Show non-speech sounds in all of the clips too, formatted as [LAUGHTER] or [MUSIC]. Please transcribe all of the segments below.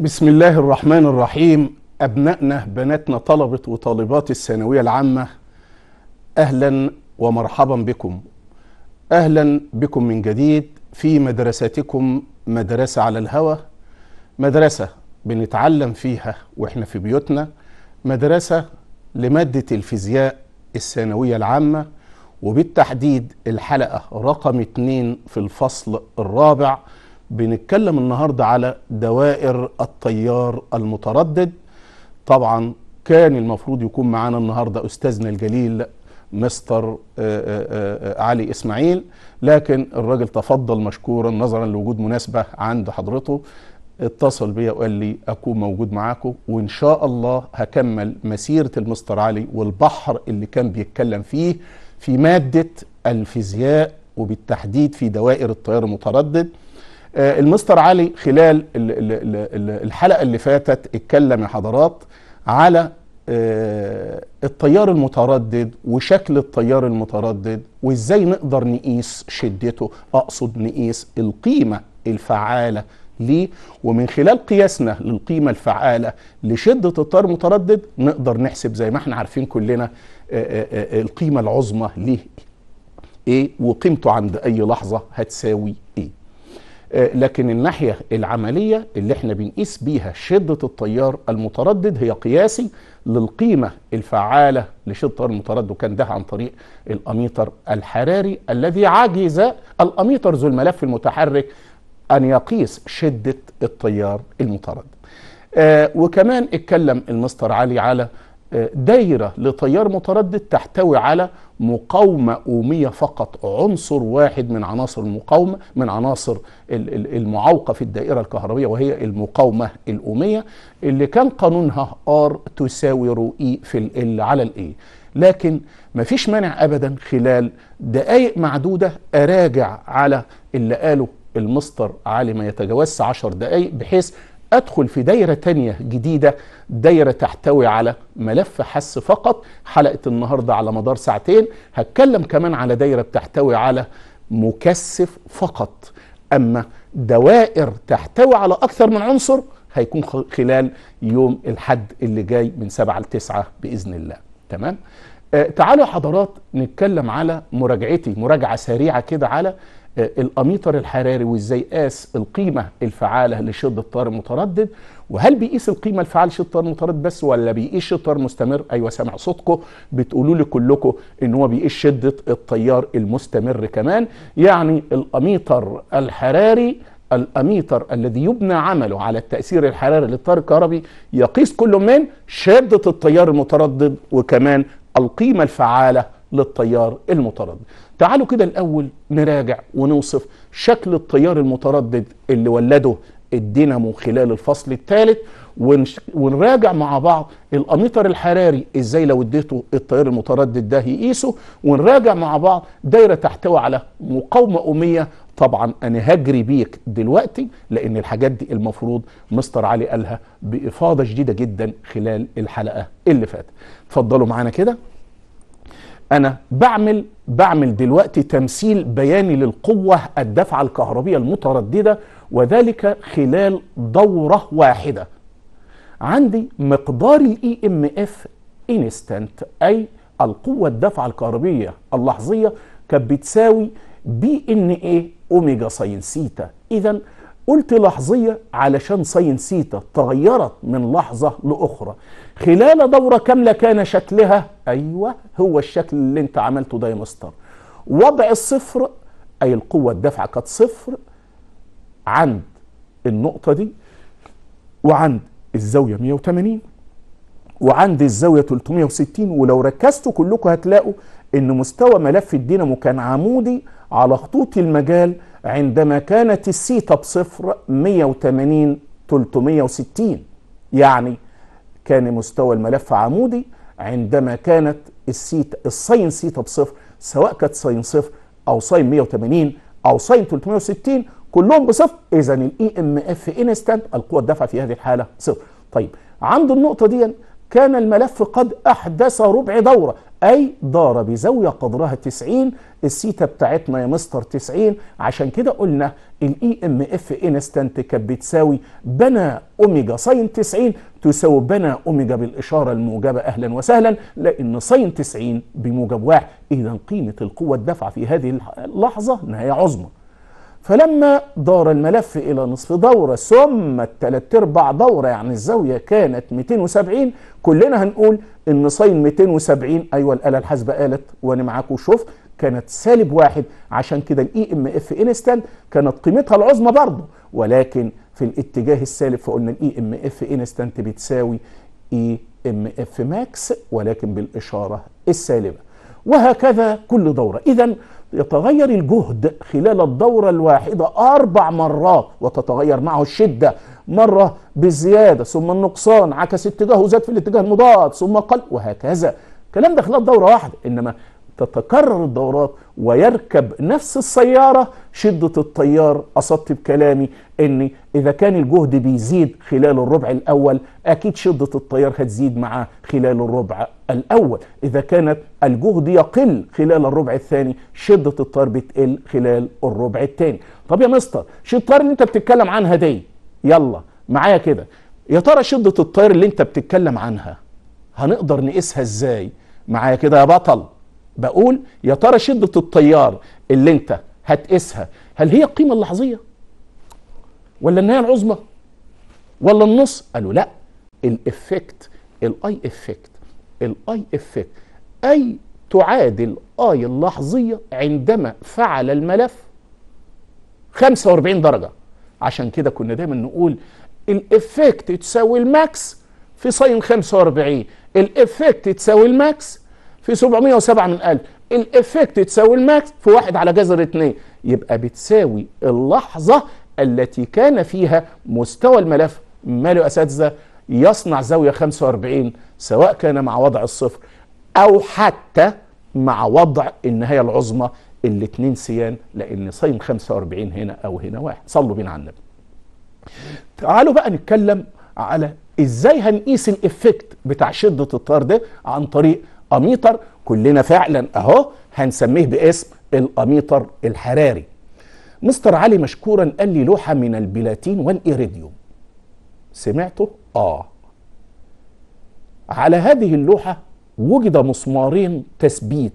بسم الله الرحمن الرحيم أبنائنا بناتنا طلبة وطالبات الثانوية العامة أهلا ومرحبا بكم أهلا بكم من جديد في مدرستكم مدرسة على الهوى مدرسة بنتعلم فيها وإحنا في بيوتنا مدرسة لمادة الفيزياء الثانوية العامة وبالتحديد الحلقة رقم 2 في الفصل الرابع بنتكلم النهاردة على دوائر التيار المتردد طبعا كان المفروض يكون معانا النهاردة أستاذنا الجليل مستر آه، آه، آه، علي إسماعيل لكن الراجل تفضل مشكورا نظرا لوجود مناسبة عند حضرته اتصل بيا وقال لي اكون موجود معاكم وان شاء الله هكمل مسيره المستر علي والبحر اللي كان بيتكلم فيه في ماده الفيزياء وبالتحديد في دوائر التيار المتردد آه، المستر علي خلال الحلقة اللي فاتت اتكلم يا حضرات على آه، التيار المتردد وشكل التيار المتردد وازاي نقدر نقيس شدته اقصد نقيس القيمة الفعالة ليه ومن خلال قياسنا للقيمة الفعالة لشدة التيار المتردد نقدر نحسب زي ما احنا عارفين كلنا آه، القيمة العظمى ليه ايه وقيمته عند اي لحظة هتساوي ايه آه، لكن الناحية العملية اللي احنا بنقيس بيها شدة التيار المتردد هي قياسي للقيمة الفعالة لشدة التيار المتردد وكان ده عن طريق الأميتر الحراري الذي عجز الأميتر ذو الملف المتحرك أن يقيس شدة التيار المتردد آه وكمان اتكلم المستر علي على آه، دايرة لتيار متردد تحتوي على مقاومة أومية فقط عنصر واحد من عناصر المقاومة من عناصر المعوقة في الدائرة الكهربية وهي المقاومة الأومية اللي كان قانونها ار تساوي رو اي في ال على الاي لكن مفيش مانع أبدا خلال دقائق معدودة أراجع على اللي قاله المستر علي ما يتجاوزش 10 دقائق بحيث ادخل في دايره تانية جديده دايره تحتوي على ملف حس فقط حلقه النهارده على مدار ساعتين هتكلم كمان على دايره بتحتوي على مكثف فقط اما دوائر تحتوي على اكثر من عنصر هيكون خلال يوم الحد اللي جاي من 7 ل 9 باذن الله تمام آه تعالوا حضرات نتكلم على مراجعتي مراجعه سريعه كده على آه، الاميتر الحراري وازاي قاس القيمه الفعاله لشد التيار المتردد وهل بيقيس القيمه الفعاله لشد التيار المتردد بس ولا بيقيس شد التيار المستمر ايوه سامع صوتكم بتقولوا لي كلكم ان هو بيقيس شده التيار المستمر كمان يعني الاميتر الحراري الاميتر الذي يبنى عمله على التاثير الحراري للتيار الكهربي يقيس كل من شده التيار المتردد وكمان القيمه الفعاله للتيار المتردد تعالوا كده الاول نراجع ونوصف شكل التيار المتردد اللي ولده الدينامو خلال الفصل الثالث ونراجع مع بعض الاميتر الحراري ازاي لو اديته التيار المتردد ده يقيسه ونراجع مع بعض دايره تحتوي على مقاومه اوميه طبعا انا هجري بيك دلوقتي لان الحاجات دي المفروض مستر علي قالها بافاضه شديده جدا خلال الحلقه اللي فاتت اتفضلوا معانا كده انا بعمل بعمل دلوقتي تمثيل بياني للقوه الدفعه الكهربيه المتردده وذلك خلال دوره واحده عندي مقدار الاي ام اف انستنت اي القوه الدفعه الكهربيه اللحظيه كانت بتساوي بي ان ايه اوميجا ساين سيتا اذا قلت لحظيه علشان ساين سيتا تغيرت من لحظه لاخرى خلال دورة كاملة كان شكلها أيوة هو الشكل اللي أنت عملته ده يا مستر وضع الصفر أي القوة الدافعة كانت صفر عند النقطة دي وعند الزاوية 180 وعند الزاوية 360 ولو ركزتوا كلكم هتلاقوا ان مستوى ملف الدينامو كان عمودي على خطوط المجال عندما كانت السيتا بصفر 180 360 يعني كان مستوى الملف عمودي عندما كانت السيت الساين سيتا بصفر سواء كانت ساين صفر او ساين 180 او ساين 360 كلهم بصفر اذا الاي ام اف انستنت القوه الدفع في هذه الحاله صفر طيب عند النقطه دي كان الملف قد احدث ربع دوره اي دار بزاويه قدرها 90 السيتا بتاعتنا يا مستر 90 عشان كده قلنا الاي ام اف انستنت كانت بتساوي بنا اوميجا ساين 90 تساوبنا أوميجا بالإشارة الموجبة أهلا وسهلا لأن ساين 90 بموجب واحد إذا قيمة القوة الدفع في هذه اللحظة نهاية عظمى فلما دار الملف إلى نصف دورة ثم الثلاث أرباع دورة يعني الزاوية كانت 270 كلنا هنقول إن ساين 270 أيوة الآلة الحاسبة قالت وأنا معاكم شوف كانت سالب واحد عشان كده الإي إم إف إنستنت كانت قيمتها العظمى برضه ولكن في الاتجاه السالب فقلنا الاي ام اف انستنت بتساوي اي ام اف ماكس ولكن بالاشاره السالبه وهكذا كل دوره اذا يتغير الجهد خلال الدورة الواحدة أربع مرات وتتغير معه الشدة مرة بالزيادة ثم النقصان عكس اتجاهه زاد في الاتجاه المضاد ثم قل وهكذا الكلام ده خلال دورة واحدة إنما تتكرر الدورات ويركب نفس السيارة شدة التيار أصدت بكلامي أن إذا كان الجهد بيزيد خلال الربع الأول أكيد شدة التيار هتزيد معاه خلال الربع الأول إذا كانت الجهد يقل خلال الربع الثاني شدة التيار بتقل خلال الربع الثاني طب يا مستر شدة التيار اللي أنت بتتكلم عنها دي يلا معايا كده يا ترى شدة التيار اللي أنت بتتكلم عنها هنقدر نقيسها إزاي معايا كده يا بطل بقول يا ترى شدة التيار اللي انت هتقيسها هل هي القيمة اللحظية ولا النهاية العظمى ولا النص قالوا لا الافكت الاي افكت الاي افكت اي تعادل اي اللحظية عندما فعل الملف 45 درجة عشان كده كنا دايما نقول الافكت تساوي الماكس في ساين 45 الافكت تساوي الماكس في 707 من 1000 الافكت تساوي الماكس في واحد على جذر 2 يبقى بتساوي اللحظه التي كان فيها مستوى الملف ماله اساتذه يصنع زاويه 45 سواء كان مع وضع الصفر او حتى مع وضع النهايه العظمى الاثنين سيان لان صين 45 هنا او هنا واحد صلوا بينا على النبي تعالوا بقى نتكلم على ازاي هنقيس الافكت بتاع شده الطار ده عن طريق اميتر كلنا فعلا اهو هنسميه باسم الاميتر الحراري مستر علي مشكورا قال لي لوحه من البلاتين والايريديوم سمعته اه على هذه اللوحه وجد مسمارين تثبيت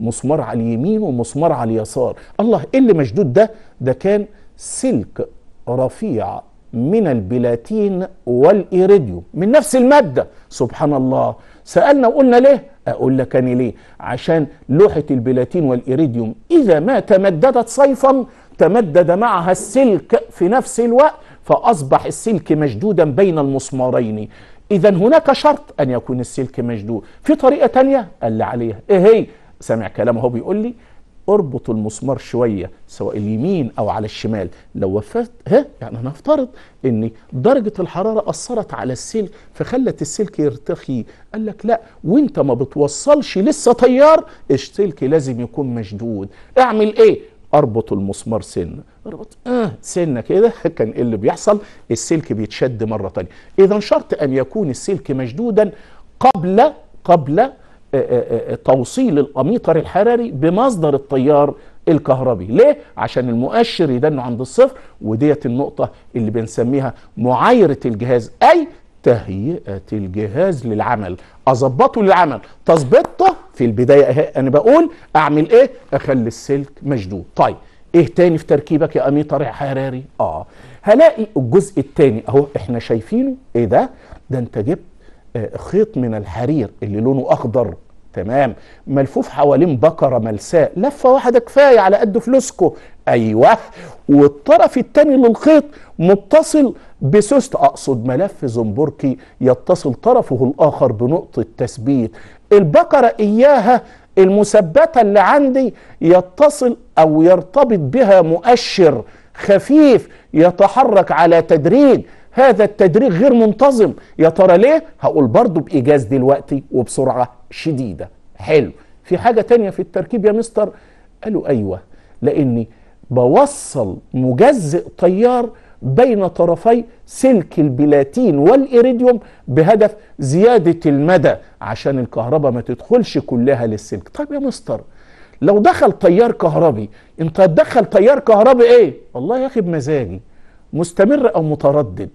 مسمار على اليمين ومسمار على اليسار الله ايه اللي مشدود ده ده كان سلك رفيع من البلاتين والإيريديوم من نفس المادة سبحان الله سألنا وقلنا ليه أقول لك أنا ليه عشان لوحة البلاتين والإيريديوم إذا ما تمددت صيفا تمدد معها السلك في نفس الوقت فأصبح السلك مشدودا بين المسمارين إذا هناك شرط أن يكون السلك مشدود في طريقة ثانيه قال لي عليها إيه هي سامع كلامه هو بيقول لي اربط المسمار شويه سواء اليمين او على الشمال لو وفرت ها يعني هنفترض ان درجه الحراره اثرت على السلك فخلت السلك يرتخي قال لك لا وانت ما بتوصلش لسه تيار السلك لازم يكون مشدود اعمل ايه اربط المسمار سنه اربط اه سنه كده [LAUGHS] كان ايه اللي بيحصل السلك بيتشد مره تانية اذا شرط ان يكون السلك مشدودا قبل قبل توصيل الاميطر الحراري بمصدر التيار الكهربي ليه عشان المؤشر يدنه عند الصفر وديت النقطه اللي بنسميها معايره الجهاز اي تهيئه الجهاز للعمل اظبطه للعمل تظبطه في البدايه انا بقول اعمل ايه اخلي السلك مشدود طيب ايه تاني في تركيبك يا اميطر حراري اه هلاقي الجزء التاني اهو احنا شايفينه ايه ده ده انت جبت آه، خيط من الحرير اللي لونه اخضر تمام ملفوف حوالين بقرة ملساء لفة واحدة كفاية على قد فلوسكو أيوه والطرف الثاني للخيط متصل بسوست أقصد ملف زنبركي يتصل طرفه الآخر بنقطة تثبيت البقرة إياها المثبتة اللي عندي يتصل أو يرتبط بها مؤشر خفيف يتحرك على تدريج هذا التدريج غير منتظم يا ترى ليه هقول برضو بإيجاز دلوقتي وبسرعة شديدة حلو في حاجة تانية في التركيب يا مستر قالوا أيوة لأني بوصل مجزئ طيار بين طرفي سلك البلاتين والإيريديوم بهدف زيادة المدى عشان الكهرباء ما تدخلش كلها للسلك طيب يا مستر لو دخل تيار كهربي انت هتدخل تيار كهربي ايه والله يا اخي بمزاجي مستمر او متردد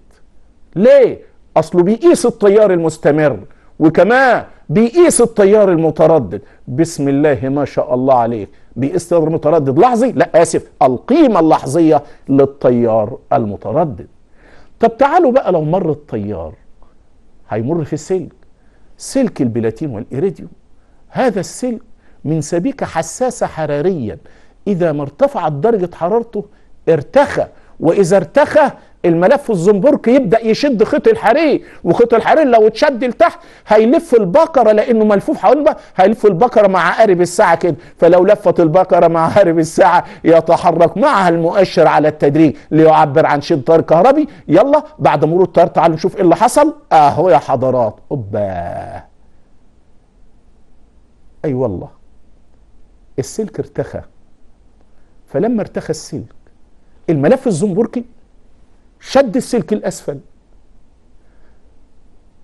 ليه اصله بيقيس التيار المستمر وكمان بيقيس التيار المتردد بسم الله ما شاء الله عليك بيقيس التيار المتردد لحظي لا اسف القيمه اللحظيه للتيار المتردد طب تعالوا بقى لو مر التيار هيمر في السلك سلك البلاتين والإيريديوم هذا السلك من سبيكة حساسة حراريا إذا ما ارتفعت درجة حرارته ارتخى واذا ارتخى الملف الزنبرك يبدا يشد خيط الحرير وخيط الحرير لو اتشد لتحت هيلف البقره لانه ملفوف حوالين هيلف البقره مع قارب الساعه كده فلو لفت البقره مع قارب الساعه يتحرك معها المؤشر على التدريج ليعبر عن شد طار كهربي يلا بعد مرور التيار تعالوا نشوف ايه اللي حصل اهو يا حضرات اوبا اي والله السلك ارتخى فلما ارتخى السلك الملف الزنبركي شد السلك الاسفل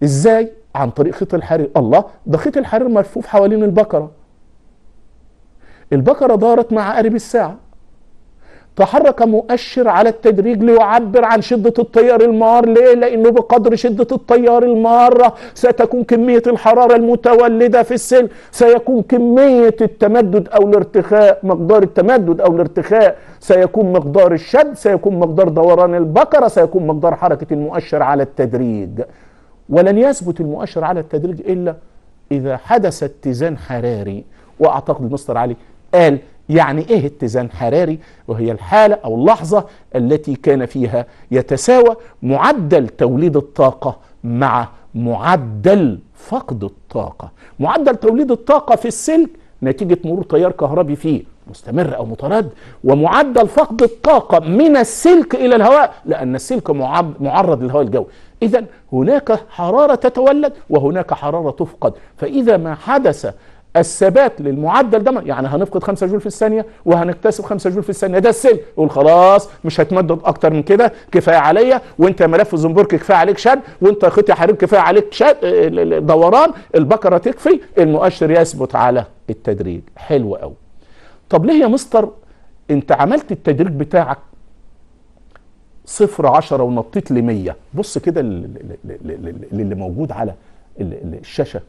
ازاي عن طريق خيط الحرير الله ده خيط الحرير ملفوف حوالين البقره البقره دارت مع قريب الساعه تحرك مؤشر على التدريج ليعبر عن شدة التيار المار ليه؟ لأنه بقدر شدة التيار المارة ستكون كمية الحرارة المتولدة في السن سيكون كمية التمدد أو الارتخاء مقدار التمدد أو الارتخاء سيكون مقدار الشد سيكون مقدار دوران البقرة سيكون مقدار حركة المؤشر على التدريج ولن يثبت المؤشر على التدريج إلا إذا حدث اتزان حراري وأعتقد المستر علي قال يعني ايه اتزان حراري وهي الحالة او اللحظة التي كان فيها يتساوى معدل توليد الطاقة مع معدل فقد الطاقة معدل توليد الطاقة في السلك نتيجة مرور تيار كهربي فيه مستمر أو متردد ومعدل فقد الطاقة من السلك إلى الهواء لأن السلك معرض للهواء الجوي إذا هناك حرارة تتولد وهناك حرارة تفقد فإذا ما حدث الثبات للمعدل ده يعني هنفقد 5 جول في الثانيه وهنكتسب 5 جول في الثانيه ده السلم يقول خلاص مش هتمدد اكتر من كده كفايه عليا وانت ملف الزنبرك كفايه عليك شد وانت خطي حرير كفايه عليك شد آه، دوران البكره تكفي المؤشر يثبت على التدريج حلو قوي طب ليه يا مستر انت عملت التدريج بتاعك صفر عشرة ونطيت لمية بص كده للي موجود على الشاشة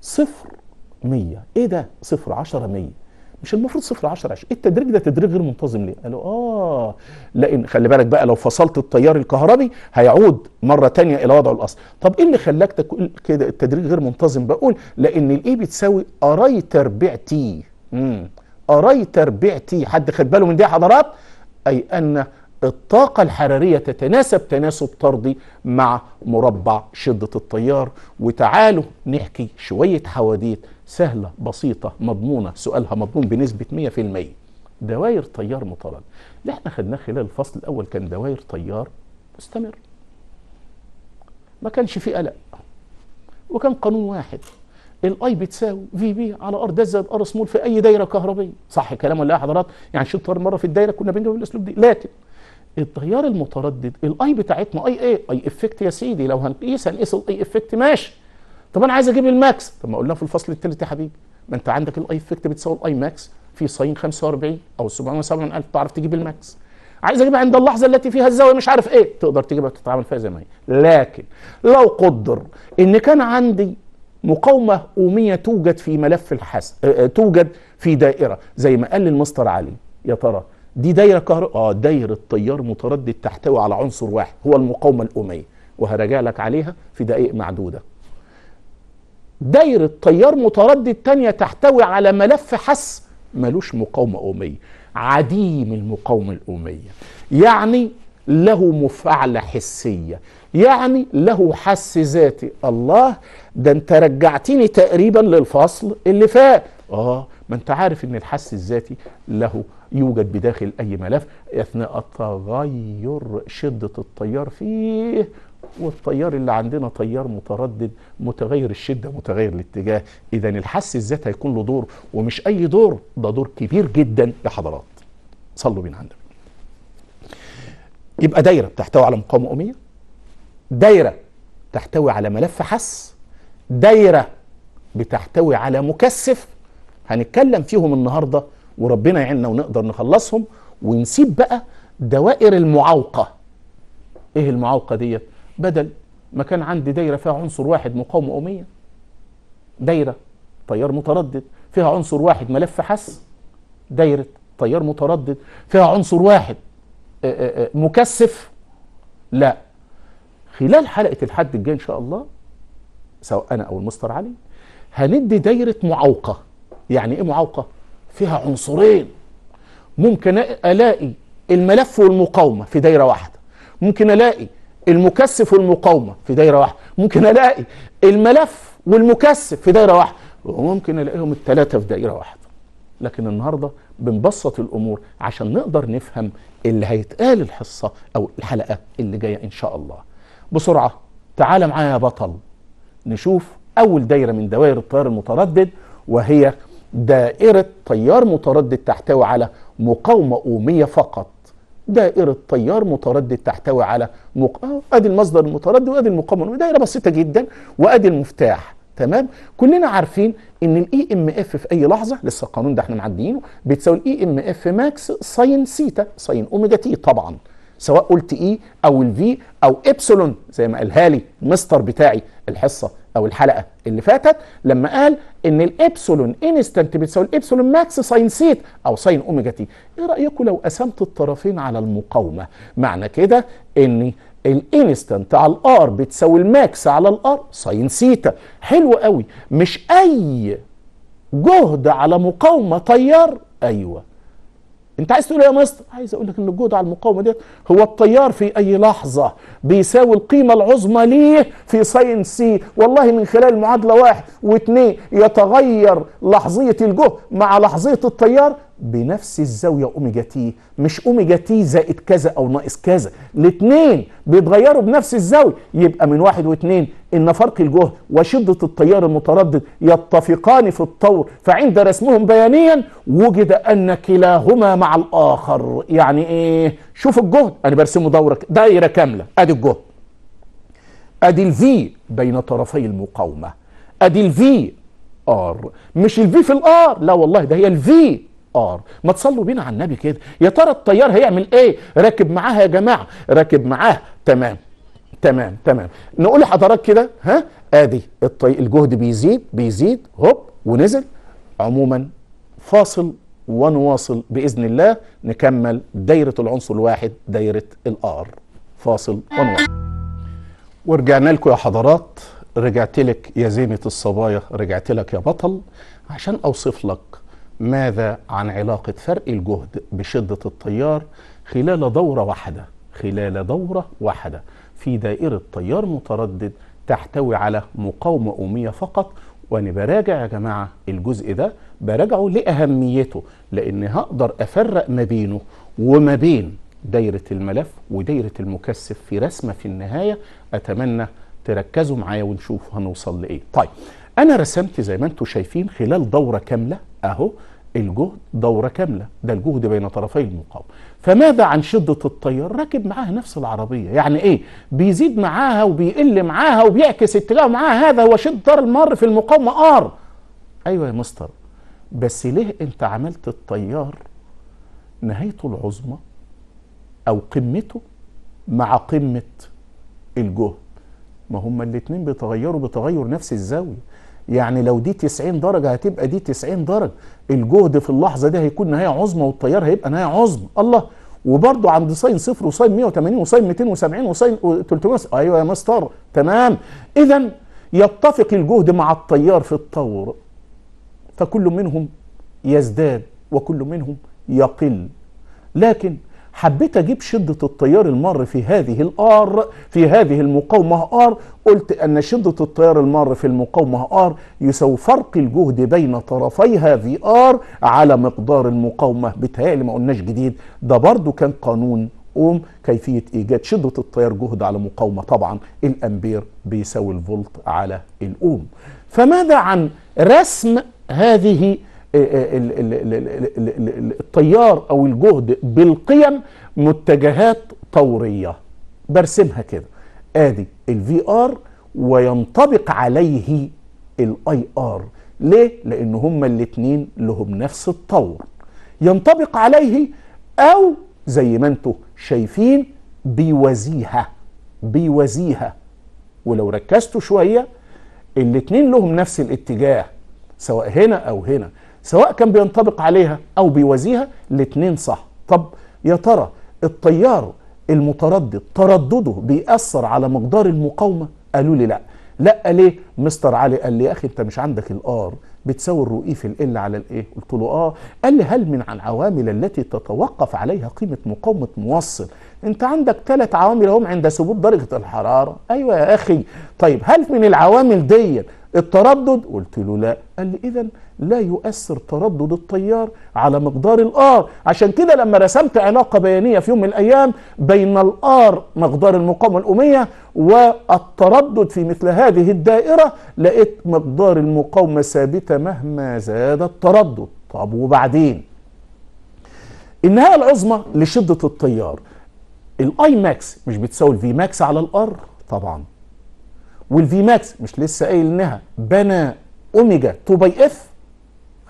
صفر 100 ايه ده صفر 10 100 مش المفروض صفر 10 20 إيه التدريج ده تدريج غير منتظم ليه قالوا اه لان خلي بالك بقى لو فصلت التيار الكهربي هيعود مره تانية الى وضعه الاصلي طب ايه اللي خلاك تقول كده التدريج غير منتظم بقول لان الاي بتساوي اراي تربيع تي امم اراي تربيع تي حد خد باله من دي يا حضرات اي ان الطاقة الحرارية تتناسب تناسب طردي مع مربع شدة التيار وتعالوا نحكي شوية حواديت سهلة بسيطة مضمونة سؤالها مضمون بنسبة 100% دواير تيار مطلل اللي احنا خدناه خلال الفصل الأول كان دواير تيار مستمر ما كانش فيه قلق وكان قانون واحد الاي بتساوي في بي على ار داش زائد ار سمول في اي دايره كهربيه صح كلام ولا إيه يا حضرات يعني طيار مره في الدايره كنا بنجيب بالاسلوب دي لكن التيار المتردد الاي بتاعتنا اي ايه اي افكت يا سيدي لو هنقيس هنقيس الاي افكت ماشي طب انا عايز اجيب الماكس طب ما قلنا في الفصل الثالث يا حبيبي ما انت عندك الاي افكت بتساوي الاي ماكس في صين 45 او 770000 تعرف تجيب الماكس عايز اجيبها عند اللحظه التي فيها الزاويه مش عارف ايه تقدر تجيبها وتتعامل فيها زي ما هي لكن لو قدر ان كان عندي مقاومه اوميه توجد في ملف الحس آه، آه، توجد في دائره زي ما قال المستر علي يا ترى دي دايره كهرباء اه دايره تيار متردد تحتوي على عنصر واحد هو المقاومه الاوميه وهرجع لك عليها في دقائق معدوده دايرة تيار متردد تانية تحتوي على ملف حس ملوش مقاومة قومية عديم المقاومة القومية يعني له مفاعلة حسية يعني له حس ذاتي الله ده انت رجعتني تقريبا للفصل اللي فات اه ما انت عارف ان الحس الذاتي له يوجد بداخل اي ملف اثناء التغير شدة التيار فيه والتيار اللي عندنا تيار متردد متغير الشده متغير الاتجاه اذا الحس الذات هيكون له دور ومش اي دور ده دور كبير جدا يا حضرات صلوا بينا عندنا يبقى دايره بتحتوي على مقاومه اميه دايره تحتوي على ملف حس دايره بتحتوي على مكثف هنتكلم فيهم النهارده وربنا يعيننا ونقدر نخلصهم ونسيب بقى دوائر المعوقه ايه المعوقه ديت بدل ما كان عندي دايره فيها عنصر واحد مقاومه قوميه دايره تيار متردد فيها عنصر واحد ملف حس دايره تيار متردد فيها عنصر واحد آه، آه، آه، مكثف لا خلال حلقه الحد الجاي ان شاء الله سواء انا او المستر علي هندي دايره معوقه يعني ايه معوقه فيها عنصرين ممكن الاقي الملف والمقاومه في دايره واحده ممكن الاقي المكثف والمقاومه في دايره واحده ممكن الاقي الملف والمكثف في دايره واحده وممكن الاقيهم الثلاثه في دايره واحده لكن النهارده بنبسط الامور عشان نقدر نفهم اللي هيتقال الحصه او الحلقه اللي جايه ان شاء الله بسرعه تعال معايا يا بطل نشوف اول دايره من دوائر التيار المتردد وهي دائره تيار متردد تحتوي على مقاومه اوميه فقط دائرة تيار متردد تحتوي على مق... آه، ادي المصدر المتردد وادي المقام دائرة بسيطة جدا وادي المفتاح تمام كلنا عارفين ان الاي ام e اف في اي لحظه لسه القانون ده احنا معديينه بتساوي الاي ام اف ماكس ساين سيتا ساين اوميجا تي طبعا سواء قلت اي e او الفي او ابسلون زي ما قالها لي المستر بتاعي الحصه او الحلقه اللي فاتت لما قال ان الابسلون انستنت بتساوي الابسلون ماكس ساين سيت او ساين اوميجا تي ايه رايكم لو قسمت الطرفين على المقاومه معنى كده ان الانستنت على الار بتساوي الماكس على الار ساين سيتا حلو قوي مش اي جهد على مقاومه تيار ايوه انت عايز تقول إيه يا مستر عايز اقول لك ان الجهد على المقاومه ديت هو الطيار في اي لحظه بيساوي القيمه العظمى ليه في ساين سي والله من خلال معادله واحد واثنين يتغير لحظيه الجهد مع لحظيه التيار بنفس الزاوية أوميجا تي مش أوميجا تي زائد كذا أو ناقص كذا الاثنين بيتغيروا بنفس الزاوية يبقى من واحد واثنين إن فرق الجهد وشدة التيار المتردد يتفقان في الطور فعند رسمهم بيانيا وجد أن كلاهما مع الآخر يعني إيه شوف الجهد أنا برسمه دورة دائرة كاملة أدي الجهد أدي الفي بين طرفي المقاومة أدي الفي ار مش الفي في الار لا والله ده هي الفي ار ما تصلوا بينا على النبي كده يا ترى الطيار هيعمل ايه راكب معاها يا جماعه راكب معاها تمام تمام تمام نقول لحضرتك كده ها ادي الطي... الجهد بيزيد بيزيد هوب ونزل عموما فاصل ونواصل باذن الله نكمل دايره العنصر الواحد دايره الار فاصل ونواصل ورجعنا لكم يا حضرات رجعت لك يا زينه الصبايا رجعت لك يا بطل عشان اوصف لك ماذا عن علاقة فرق الجهد بشدة التيار خلال دورة واحدة خلال دورة واحدة في دائرة تيار متردد تحتوي على مقاومة أمية فقط وأنا براجع يا جماعة الجزء ده براجعه لأهميته لأن هقدر أفرق ما بينه وما بين دايرة الملف ودايرة المكثف في رسمة في النهاية أتمنى تركزوا معايا ونشوف هنوصل لإيه طيب انا رسمت زي ما انتم شايفين خلال دوره كامله اهو الجهد دوره كامله ده الجهد بين طرفي المقاومه فماذا عن شده التيار راكب معاها نفس العربيه يعني ايه بيزيد معاها وبيقل معاها وبيعكس اتجاهه معاها هذا هو شده المر في المقاومه ار ايوه يا مستر بس ليه انت عملت التيار نهايته العظمى او قمته مع قمه الجهد ما هما الاتنين بيتغيروا بتغير نفس الزاويه يعني لو دي 90 درجة هتبقى دي 90 درجة الجهد في اللحظة دي هيكون نهاية عظمى والتيار هيبقى نهاية عظمى الله وبرضه عند ساين صفر وساين 180 وساين 270 وساين 300 ايوه يا مستر تمام اذا يتفق الجهد مع التيار في الطور فكل منهم يزداد وكل منهم يقل لكن حبيت اجيب شدة التيار المار في هذه الار في هذه المقاومة ار قلت ان شدة التيار المار في المقاومة ار يساوي فرق الجهد بين طرفي هذه ار على مقدار المقاومة بتهيألي ما قلناش جديد ده برضو كان قانون اوم كيفية ايجاد شدة التيار جهد على مقاومة طبعا الامبير بيساوي الفولت على الاوم فماذا عن رسم هذه التيار او الجهد بالقيم متجهات طوريه برسمها كده ادي الفي ار وينطبق عليه الاي ار ليه لان هما الاثنين لهم نفس الطور ينطبق عليه او زي ما انتم شايفين بيوازيها بيوازيها ولو ركزتوا شويه الاثنين لهم نفس الاتجاه سواء هنا او هنا سواء كان بينطبق عليها أو بيوازيها الاثنين صح طب يا ترى الطيار المتردد تردده بيأثر على مقدار المقاومة قالوا لي لا لا ليه مستر علي قال لي يا اخي انت مش عندك الار بتساوي الرؤيف القل على الايه قلت له اه قال لي هل من العوامل التي تتوقف عليها قيمه مقاومه موصل انت عندك ثلاث عوامل هم عند ثبوت درجه الحراره ايوه يا اخي طيب هل من العوامل ديت التردد قلت له لا قال لي اذا لا يؤثر تردد التيار على مقدار الار عشان كده لما رسمت علاقه بيانيه في يوم من الايام بين الار مقدار المقاومه الاميه والتردد في مثل هذه الدائره لقيت مقدار المقاومه ثابته مهما زاد التردد طب وبعدين النهايه العظمى لشده التيار الاي ماكس مش بتساوي الفي ماكس على الار طبعا والفي ماكس مش لسه قايل انها بنى اوميجا 2 باي اف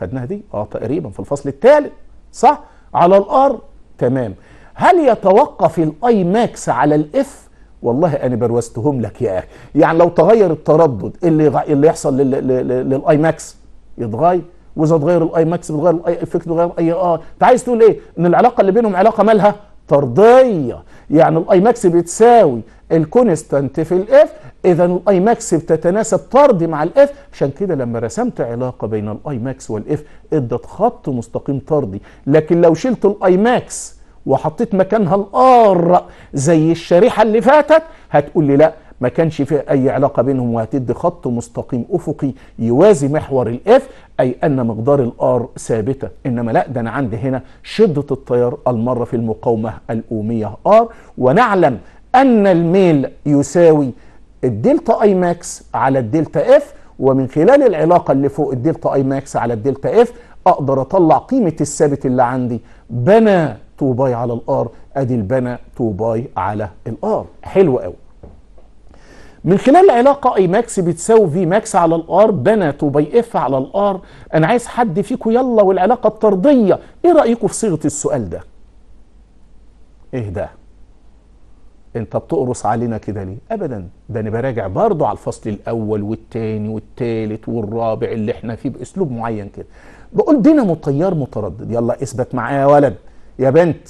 خدناها دي اه تقريبا في الفصل الثالث صح على الار تمام هل يتوقف الاي ماكس على الاف والله انا بروزتهم لك يا اخي يعني لو تغير التردد اللي اللي يحصل للاي ماكس يتغير واذا اتغير الاي ماكس بتغير الاي افكت بتغير اي اه انت عايز تقول ايه ان العلاقه اللي بينهم علاقه مالها طرديه يعني الاي ماكس بتساوي الكونستانت في الاف اذا الاي ماكس بتتناسب طردي مع الاف عشان كده لما رسمت علاقه بين الاي ماكس والاف ادت خط مستقيم طردي لكن لو شلت الاي ماكس وحطيت مكانها الار زي الشريحه اللي فاتت هتقول لي لا ما كانش فيه أي علاقة بينهم وهتدي خط مستقيم أفقي يوازي محور الإف أي أن مقدار الآر ثابتة إنما لا ده أنا عندي هنا شدة التيار المرة في المقاومة الأومية آر ونعلم أن الميل يساوي الدلتا اي ماكس على الدلتا اف ومن خلال العلاقه اللي فوق الدلتا اي ماكس على الدلتا اف اقدر اطلع قيمه الثابت اللي عندي بنا 2 باي على الار ادي البنا 2 باي على الار حلو قوي من خلال العلاقة اي ماكس بتساوي في ماكس على الار بنت وباي اف على الار انا عايز حد فيكم يلا والعلاقة الطردية ايه رأيكم في صيغة السؤال ده ايه ده انت بتقرص علينا كده ليه ابدا ده انا براجع برضه على الفصل الاول والتاني والتالت والرابع اللي احنا فيه باسلوب معين كده بقول دينامو تيار متردد يلا اثبت معايا يا ولد يا بنت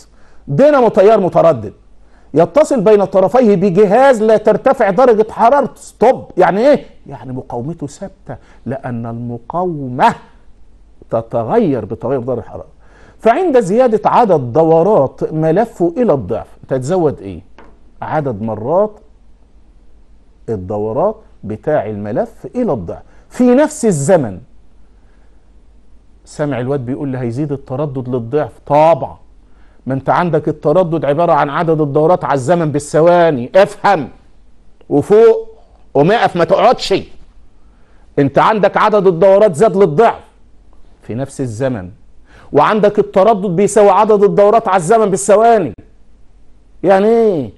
دينامو تيار متردد يتصل بين طرفيه بجهاز لا ترتفع درجة حرارته ستوب يعني ايه؟ يعني مقاومته ثابتة لأن المقاومة تتغير بتغير درجة الحرارة فعند زيادة عدد دورات ملفه إلى الضعف تتزود ايه؟ عدد مرات الدورات بتاع الملف إلى الضعف في نفس الزمن سامع الواد بيقول لي هيزيد التردد للضعف طبعا ما انت عندك التردد عباره عن عدد الدورات على الزمن بالثواني افهم وفوق ومقف ما تقعدش انت عندك عدد الدورات زاد للضعف في نفس الزمن وعندك التردد بيساوي عدد الدورات على الزمن بالثواني يعني ايه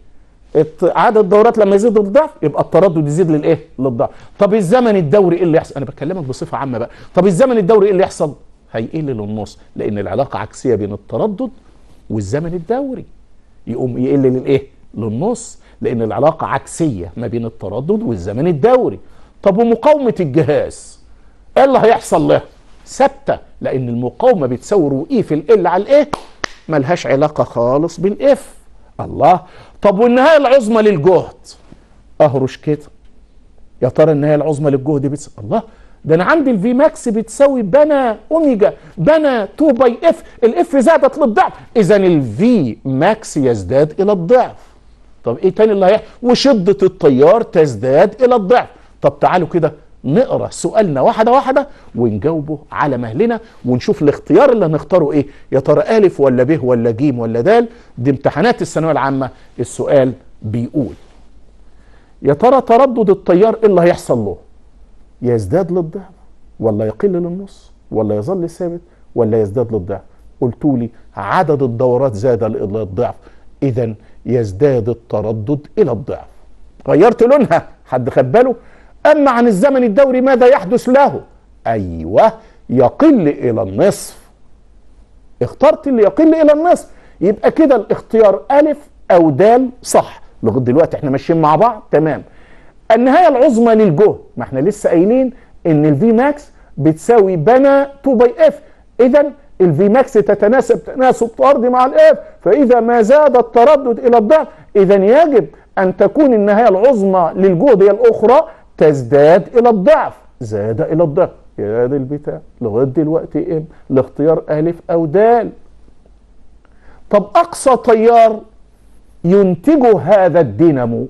عدد الدورات لما يزيد للضعف يبقى التردد يزيد للايه للضعف طب الزمن الدوري ايه اللي يحصل انا بكلمك بصفه عامه بقى طب الزمن الدوري ايه اللي يحصل هيقل للنص لان العلاقه عكسيه بين التردد والزمن الدوري يقوم يقل للايه للنص لان العلاقه عكسيه ما بين التردد والزمن الدوري طب ومقاومه الجهاز ايه اللي هيحصل له ثابته لان المقاومه بتساوي رو إيه في ال على الايه ملهاش علاقه خالص بالاف الله طب والنهايه العظمى للجهد اهرش كده يا ترى النهايه العظمى للجهد بتس... الله ده انا عندي الفي ماكس بتساوي بنا اوميجا بنا 2 باي اف الاف زادت للضعف اذا الفي ماكس يزداد الى الضعف طب ايه تاني اللي هيحصل وشده التيار تزداد الى الضعف طب تعالوا كده نقرا سؤالنا واحده واحده ونجاوبه على مهلنا ونشوف الاختيار اللي هنختاره ايه يا ترى الف ولا ب ولا ج ولا د دي امتحانات الثانويه العامه السؤال بيقول يا ترى تردد التيار ايه اللي هيحصل له يزداد للضعف ولا يقل للنص ولا يظل ثابت ولا يزداد للضعف قلتوا لي عدد الدورات زاد للضعف اذا يزداد التردد الى الضعف غيرت لونها حد خد باله اما عن الزمن الدوري ماذا يحدث له ايوه يقل الى النصف اخترت اللي يقل الى النصف يبقى كده الاختيار الف او دال صح لغايه دلوقتي احنا ماشيين مع بعض تمام النهاية العظمى للجهد ما احنا لسه قايلين ان الفي ماكس بتساوي بنا 2 باي اف اذا الفي ماكس تتناسب تناسب طردي مع الاف فاذا ما زاد التردد الى الضعف اذا يجب ان تكون النهايه العظمى للجهد هي الاخرى تزداد الى الضعف زاد الى الضعف يا دي البتاع لغايه دلوقتي ام إيه؟ لاختيار الف او د طب اقصى تيار ينتجه هذا الدينامو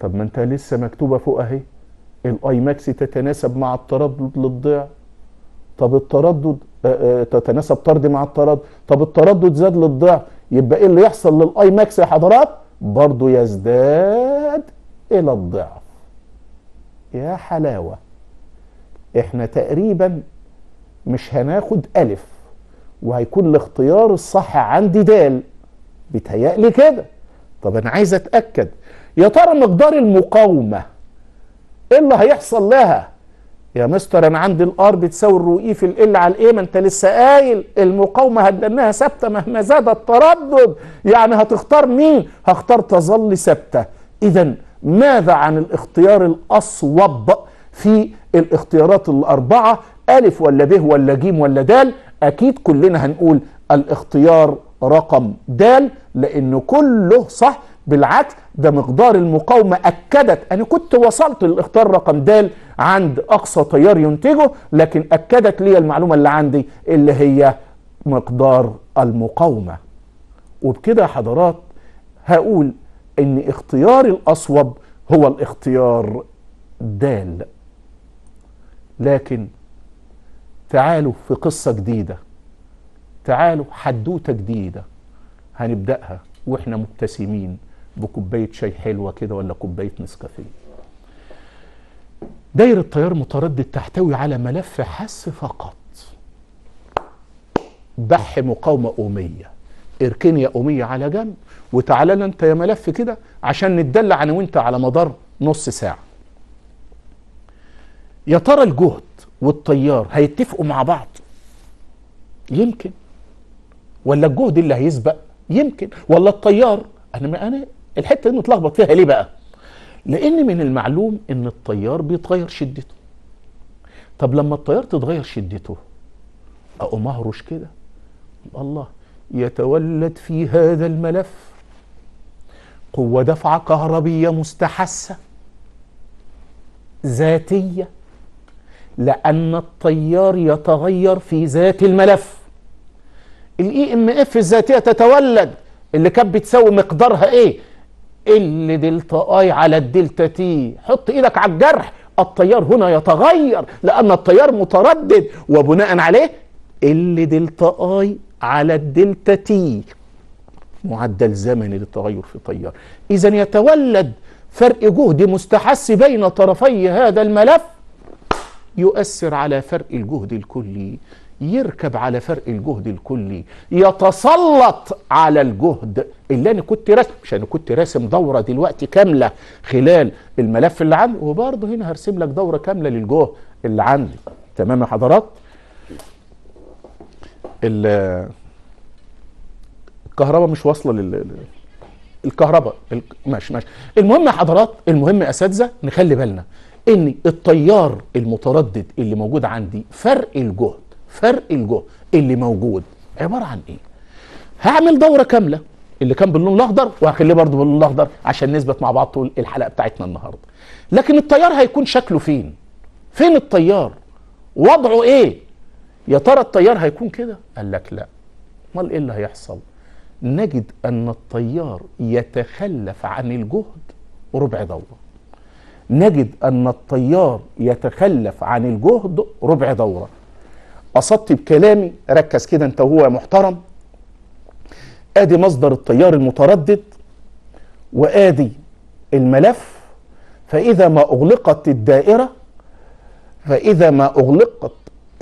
طب ما انت لسه مكتوبة فوق اهي الاي ماكس تتناسب مع التردد للضعف طب التردد آه، آه، تتناسب طرد مع التردد طب التردد زاد للضعف يبقى ايه اللي يحصل للاي ماكس يا حضرات برضه يزداد الى الضعف يا حلاوه احنا تقريبا مش هناخد الف وهيكون الاختيار الصح عندي دال بيتهيألي كده طب انا عايز اتاكد يا ترى مقدار المقاومة ايه اللي هيحصل لها يا مستر انا عندي الار بتساوي الرو اي e في ال على الايه ما انت لسه قايل المقاومه هتدناها ثابته مهما زاد التردد يعني هتختار مين هختار تظل ثابته اذا ماذا عن الاختيار الاصوب في الاختيارات الاربعه الف ولا ب ولا ج ولا د اكيد كلنا هنقول الاختيار رقم د لانه كله صح بالعكس ده مقدار المقاومة أكدت أنا كنت وصلت للاختيار رقم د عند أقصى تيار ينتجه لكن أكدت لي المعلومة اللي عندي اللي هي مقدار المقاومة وبكده يا حضرات هقول إن اختياري الأصوب هو الاختيار د لكن تعالوا في قصة جديدة تعالوا حدوتة جديدة هنبدأها واحنا مبتسمين بكوبايه شاي حلوه كده ولا كوبايه نسكافيه دايرة تيار متردد تحتوي على ملف حس فقط بح مقاومة اوميه اركني يا اوميه على جنب وتعالى لنا أنت يا ملف كده عشان نتدلع أنا وأنت على مدار نص ساعة يا ترى الجهد والتيار هيتفقوا مع بعض يمكن ولا الجهد اللي هيسبق يمكن ولا التيار أنا ما أنا الحته دي متلخبط فيها ليه بقى لان من المعلوم ان التيار بيتغير شدته طب لما التيار تتغير شدته اقوم اهرش كده الله يتولد في هذا الملف قوة دفعة كهربية مستحثة ذاتية لأن التيار يتغير في ذات الملف الاي ام e اف الذاتية تتولد اللي كانت بتساوي مقدارها ايه ال دلتا اي على الدلتا تي حط ايدك على الجرح التيار هنا يتغير لان التيار متردد وبناء عليه ال دلتا اي على الدلتا تي معدل زمني للتغير في التيار اذا يتولد فرق جهد مستحث بين طرفي هذا الملف يؤثر على فرق الجهد الكلي يركب على فرق الجهد الكلي يتسلط على الجهد اللي انا كنت راسم مش انا كنت راسم دوره دلوقتي كامله خلال الملف اللي عندي وبرضه هنا هرسم لك دوره كامله للجهد اللي عندي تمام يا حضرات الكهرباء مش واصله لل الكهرباء ماشي ماشي المهم يا حضرات المهم يا اساتذه نخلي بالنا ان التيار المتردد اللي موجود عندي فرق الجهد فرق الجهد اللي موجود عباره عن ايه؟ هعمل دوره كامله اللي كان باللون الاخضر وهخليه برضه باللون الاخضر عشان نثبت مع بعض طول الحلقه بتاعتنا النهارده. لكن التيار هيكون شكله فين؟ فين التيار؟ وضعه ايه؟ يا ترى التيار هيكون كده؟ قال لك لا. امال ايه اللي هيحصل؟ نجد ان التيار يتخلف عن الجهد ربع دوره. نجد ان التيار يتخلف عن الجهد ربع دوره. قصدت بكلامي ركز كده انت وهو يا محترم ادي مصدر التيار المتردد وادي الملف فاذا ما اغلقت الدائره فاذا ما اغلقت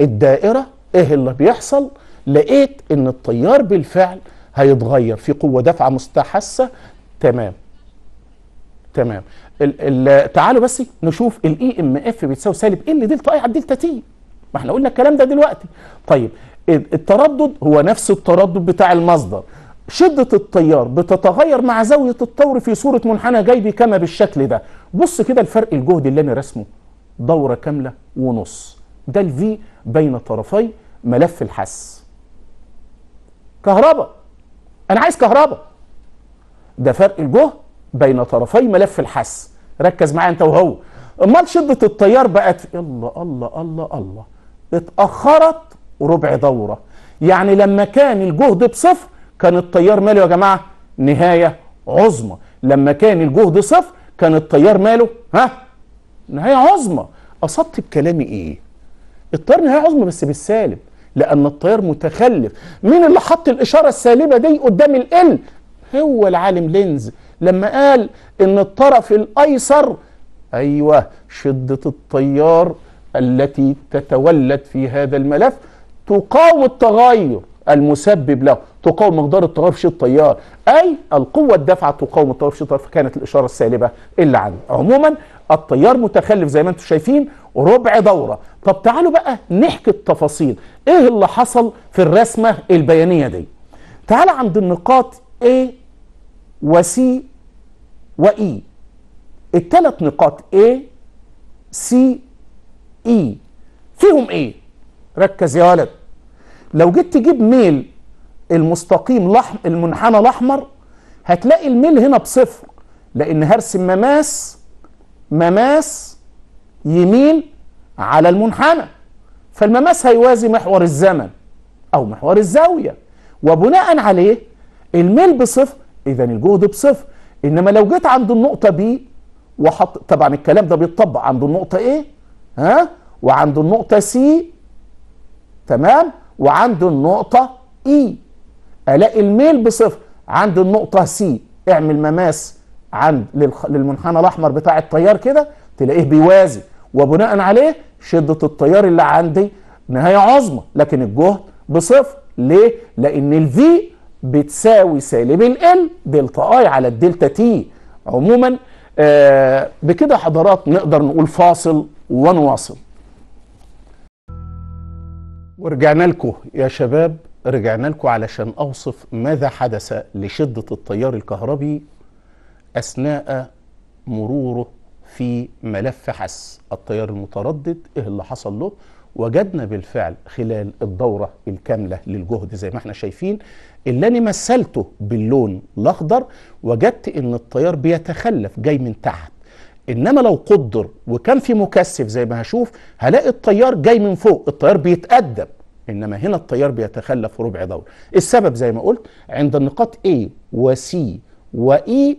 الدائره ايه اللي بيحصل لقيت ان التيار بالفعل هيتغير في قوه دافعه مستحسه تمام تمام ال ال تعالوا بس نشوف الاي ام e اف بتساوي سالب ال دلتا اي على الدلتا تي ما احنا قلنا الكلام ده دلوقتي طيب التردد هو نفس التردد بتاع المصدر شدة التيار بتتغير مع زاوية الطور في صورة منحنى جيبي كما بالشكل ده بص كده الفرق الجهد اللي انا رسمه دورة كاملة ونص ده الفي بين طرفي ملف الحس كهرباء انا عايز كهرباء ده فرق الجهد بين طرفي ملف الحس ركز معايا انت وهو امال شدة التيار بقت الله الله الله الله اتأخرت ربع دورة يعني لما كان الجهد بصفر كان التيار ماله يا جماعة نهاية عظمى لما كان الجهد صفر كان التيار ماله ها نهاية عظمى قصدت بكلامي ايه التيار نهاية عظمى بس بالسالب لان التيار متخلف مين اللي حط الاشارة السالبة دي قدام ال هو العالم لينز لما قال ان الطرف الايسر ايوه شدة الطيار التي تتولد في هذا الملف تقاوم التغير المسبب له تقاوم مقدار التغير في شيء التيار اي القوه الدافعه تقاوم التغير في شيء التيار فكانت الاشاره السالبه اللي عندي عموما التيار متخلف زي ما انتم شايفين ربع دوره طب تعالوا بقى نحكي التفاصيل ايه اللي حصل في الرسمه البيانيه دي تعال عند النقاط A و C و E الثلاث نقاط A C اي فيهم ايه ركز يا ولد لو جيت تجيب ميل المستقيم لحم المنحنى الاحمر هتلاقي الميل هنا بصفر لان هرسم مماس مماس يمين على المنحنى فالمماس هيوازي محور الزمن او محور الزاويه وبناء عليه الميل بصفر اذا الجهد بصفر انما لو جيت عند النقطه بي وحط طبعا الكلام ده بيتطبق عند النقطه ايه ها وعنده النقطة سي تمام وعنده النقطة اي e. الاقي الميل بصفر عند النقطة سي اعمل مماس عند للمنحنى الاحمر بتاع التيار كده تلاقيه بيوازي وبناء عليه شدة التيار اللي عندي نهاية عظمى لكن الجهد بصفر ليه؟ لأن الفي بتساوي سالب ال دلتا اي على الدلتا تي عموما آه بكده حضرات نقدر نقول فاصل ونواصل ورجعنا لكم يا شباب رجعنا لكم علشان أوصف ماذا حدث لشدة التيار الكهربي أثناء مروره في ملف حس التيار المتردد إيه اللي حصل له وجدنا بالفعل خلال الدورة الكاملة للجهد زي ما احنا شايفين اللي أنا مثلته باللون الأخضر وجدت إن التيار بيتخلف جاي من تحت انما لو قدر وكان في مكثف زي ما هشوف هلاقي الطيار جاي من فوق الطيار بيتقدم انما هنا الطيار بيتخلف ربع دور السبب زي ما قلت عند النقاط A و C و E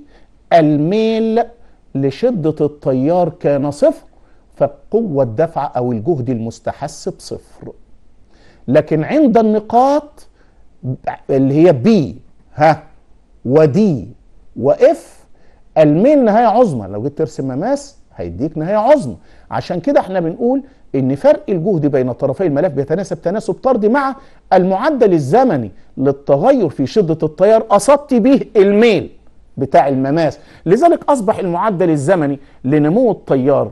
الميل لشدة الطيار كان صفر فقوة الدفع أو الجهد المستحس بصفر لكن عند النقاط اللي هي B ها ودي وإف الميل نهايه عظمى لو جيت ترسم مماس هيديك نهايه عظمى عشان كده احنا بنقول ان فرق الجهد بين طرفي الملف بيتناسب تناسب طردي مع المعدل الزمني للتغير في شده التيار اصبت به الميل بتاع المماس لذلك اصبح المعدل الزمني لنمو التيار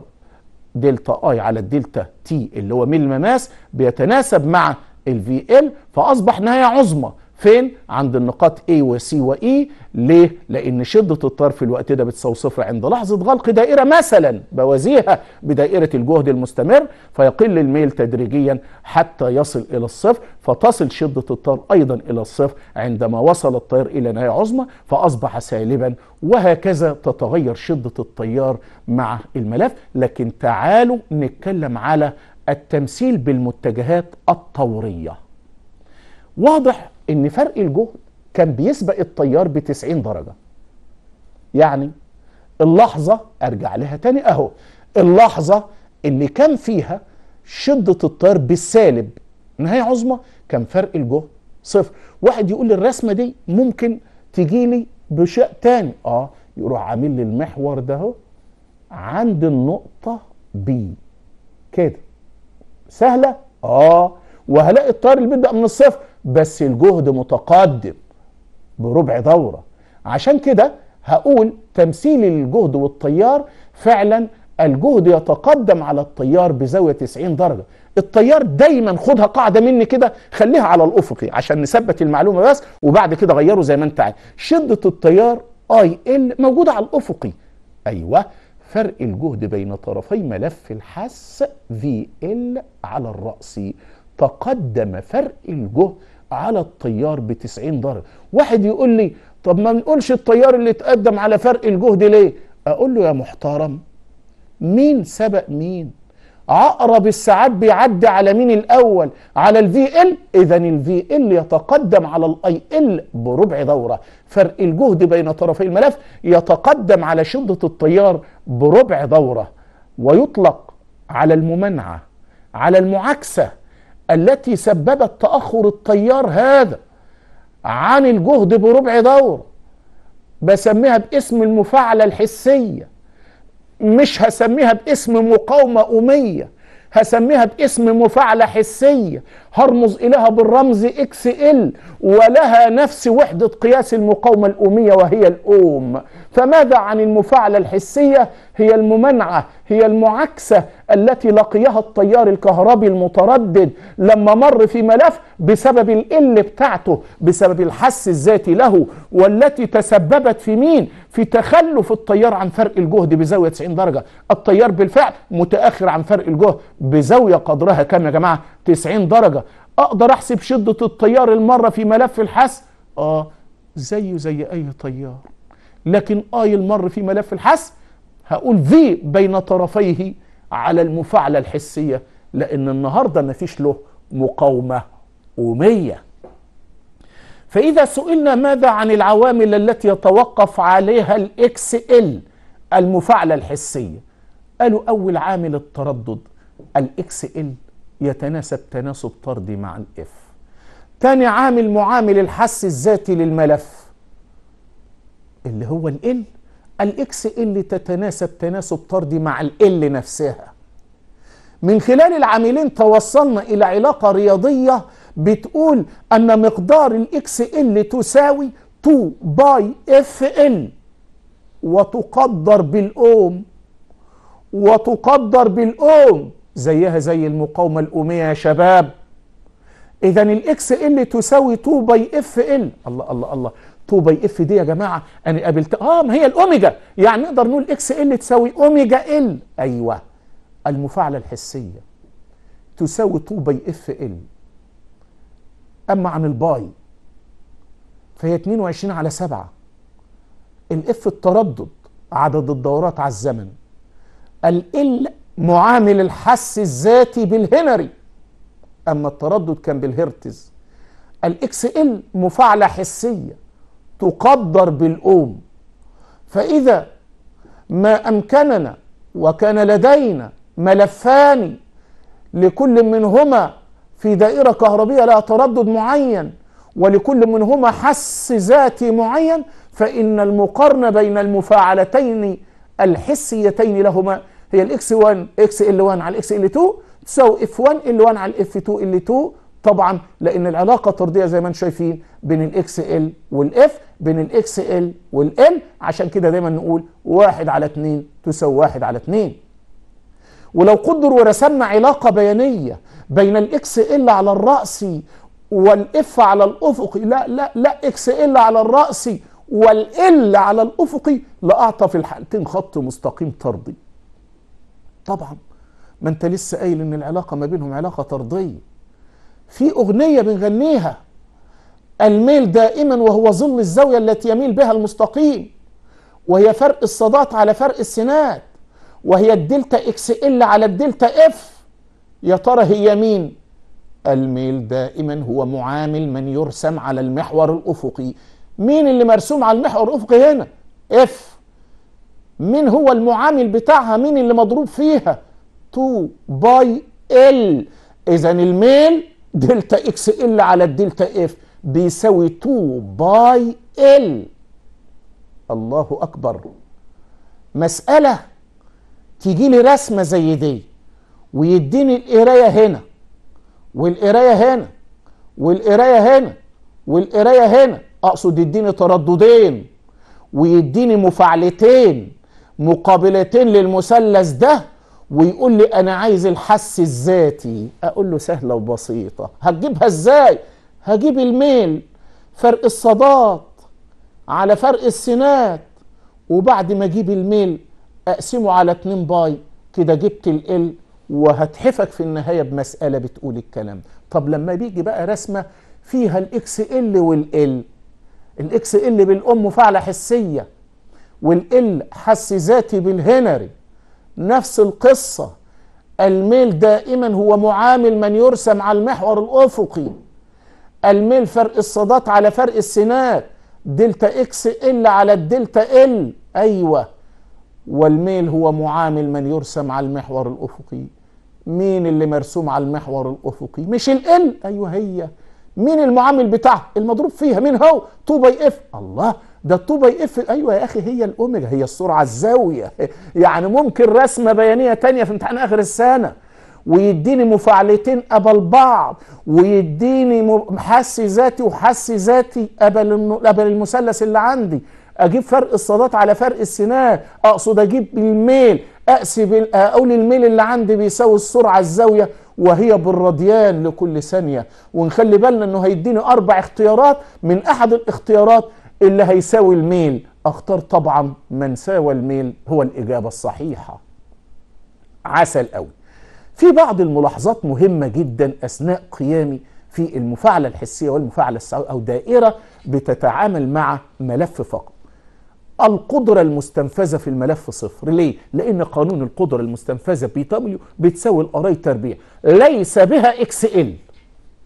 دلتا اي على الدلتا تي اللي هو ميل المماس بيتناسب مع الفي ال فاصبح نهايه عظمى فين عند النقاط A و C و E ليه لان شدة الطار في الوقت ده بتساوي صفر عند لحظة غلق دائرة مثلا بوازيها بدائرة الجهد المستمر فيقل الميل تدريجيا حتى يصل الى الصفر فتصل شدة الطار ايضا الى الصفر عندما وصل الطير الى نهاية عظمى فاصبح سالبا وهكذا تتغير شدة التيار مع الملف لكن تعالوا نتكلم على التمثيل بالمتجهات الطوريه واضح ان فرق الجهد كان بيسبق الطيار ب 90 درجه يعني اللحظه ارجع لها تاني اهو اللحظه اللي كان فيها شده الطيار بالسالب نهايه عظمى كان فرق الجهد صفر واحد يقول لي الرسمه دي ممكن تجي لي بشيء تاني اه يروح عامل لي المحور ده اهو عند النقطه بي كده سهله اه وهلاقي الطيار اللي بيبدا من الصفر بس الجهد متقدم بربع دوره عشان كده هقول تمثيل الجهد والتيار فعلا الجهد يتقدم على التيار بزاويه 90 درجه التيار دايما خدها قاعده مني كده خليها على الافقي عشان نثبت المعلومه بس وبعد كده غيره زي ما انت عايز شده التيار اي ال موجوده على الافقي ايوه فرق الجهد بين طرفي ملف الحس في ال على الراس تقدم فرق الجهد على الطيار ب 90 درجه واحد يقول لي طب ما نقولش الطيار اللي تقدم على فرق الجهد ليه اقول له يا محترم مين سبق مين عقرب الساعات بيعدي على مين الاول على الفي ال اذا الفي ال يتقدم على الاي ال بربع دوره فرق الجهد بين طرفي الملف يتقدم على شده التيار بربع دوره ويطلق على الممانعه على المعاكسه التي سببت تأخر التيار هذا عن الجهد بربع دورة بسميها باسم المفاعلة الحسية مش هسميها باسم مقاومة أمية هسميها باسم مفاعلة حسية هرمز إليها بالرمز اكس ال ولها نفس وحدة قياس المقاومة الأومية وهي الأوم فماذا عن المفاعلة الحسية هي الممانعة هي المعاكسة التي لقيها التيار الكهربي المتردد لما مر في ملف بسبب الإل بتاعته بسبب الحس الذاتي له والتي تسببت في مين في تخلف التيار عن فرق الجهد بزاوية 90 درجة التيار بالفعل متأخر عن فرق الجهد بزاوية قدرها كام يا جماعة 90 درجة أقدر أحسب شدة التيار المرة في ملف الحس آه زيه زي أي تيار لكن آي المر في ملف الحس هقول في بين طرفيه على المفاعلة الحسية لأن النهاردة مفيش له مقاومة أمية فإذا سئلنا ماذا عن العوامل التي يتوقف عليها الإكس إل المفاعلة الحسية قالوا أول عامل التردد الإكس إل يتناسب تناسب طردي مع الإف تاني عامل معامل الحس الذاتي للملف اللي هو ال الاكس ال تتناسب تناسب طردي مع ال نفسها من خلال العاملين توصلنا الى علاقة رياضية بتقول ان مقدار الاكس ال تساوي 2 باي اف ال وتقدر بالاوم وتقدر بالاوم زيها زي المقاومة الاومية يا شباب اذا الاكس ال تساوي 2 باي اف ال الله الله الله 2 باي اف دي يا جماعه انا قابلت اه ما هي الاوميجا يعني نقدر نقول اكس ال تساوي اوميجا ال ايوه المفاعله الحسيه تساوي 2 باي اف ال اما عن الباي فهي 22 على 7 الاف التردد عدد الدورات على الزمن ال معامل الحس الذاتي بالهنري اما التردد كان بالهرتز الاكس ال مفاعله حسيه تقدر بالأوم فإذا ما أمكننا وكان لدينا ملفان لكل منهما في دائرة كهربية لها تردد معين ولكل منهما حس ذاتي معين فإن المقارنة بين المفاعلتين الحسيتين لهما هي الاكس 1 اكس ال 1 على الاكس ال 2 تساوي اف 1 ال 1 على الاف 2 ال 2 طبعا لان العلاقه الطرديه زي ما انتم شايفين بين الاكس ال والاف بين الاكس ال والان عشان كده دايما نقول واحد على 2 تساوي واحد على 2 ولو قدر ورسمنا علاقه بيانيه بين الاكس ال على الراس والاف على الافقي لا لا لا اكس ال على الراس والال على الافقي لاعطى في الحالتين خط مستقيم طردي طبعا ما انت لسه قايل ان العلاقه ما بينهم علاقه طرديه في أغنية بنغنيها الميل دائما وهو ظل الزاوية التي يميل بها المستقيم وهي فرق الصادات على فرق السنات وهي الدلتا اكس ال على الدلتا اف يا ترى هي مين الميل دائما هو معامل من يرسم على المحور الافقي مين اللي مرسوم على المحور الافقي هنا اف مين هو المعامل بتاعها مين اللي مضروب فيها 2 باي ال اذا الميل دلتا اكس ال على الدلتا اف بيساوي 2 باي ال الله اكبر مساله تيجي لي رسمه زي دي ويديني القرايه هنا والقرايه هنا والقرايه هنا والقرايه هنا اقصد يديني ترددين ويديني مفاعلتين مقابلتين للمثلث ده ويقول لي انا عايز الحس الذاتي اقول له سهله وبسيطه هتجيبها ازاي هجيب الميل فرق الصادات على فرق السنات وبعد ما اجيب الميل اقسمه على 2 باي كده جبت ال وهتحفك في النهايه بمساله بتقول الكلام طب لما بيجي بقى رسمه فيها الاكس ال والال الاكس ال بالام فعله حسيه والال حس ذاتي بالهنري نفس القصة الميل دائما هو معامل من يرسم على المحور الأفقي الميل فرق الصادات على فرق السينات دلتا اكس ال على الدلتا ال ايوه والميل هو معامل من يرسم على المحور الافقي مين اللي مرسوم على المحور الافقي مش ال ايوه هي مين المعامل بتاعه المضروب فيها مين هو 2 باي اف الله ده الطوبه يقفل ايوه يا اخي هي الاوميجا هي السرعه الزاويه يعني ممكن رسمه بيانيه تانية في امتحان اخر السنه ويديني مفاعلتين قبل بعض ويديني حس ذاتي وحس ذاتي قبل قبل المثلث اللي عندي اجيب فرق الصادات على فرق السنان اقصد اجيب الميل اقسم اقول الميل اللي عندي بيساوي السرعه الزاويه وهي بالراديان لكل ثانيه ونخلي بالنا انه هيديني اربع اختيارات من احد الاختيارات اللي هيساوي الميل اختار طبعا من ساوى الميل هو الاجابه الصحيحه عسل قوي في بعض الملاحظات مهمه جدا اثناء قيامي في المفاعله الحسيه والمفاعله السعوديه او دائره بتتعامل مع ملف فقط القدرة المستنفذة في الملف صفر ليه؟ لأن قانون القدرة المستنفذة بي دبليو بتساوي الأراي تربيع ليس بها اكس ال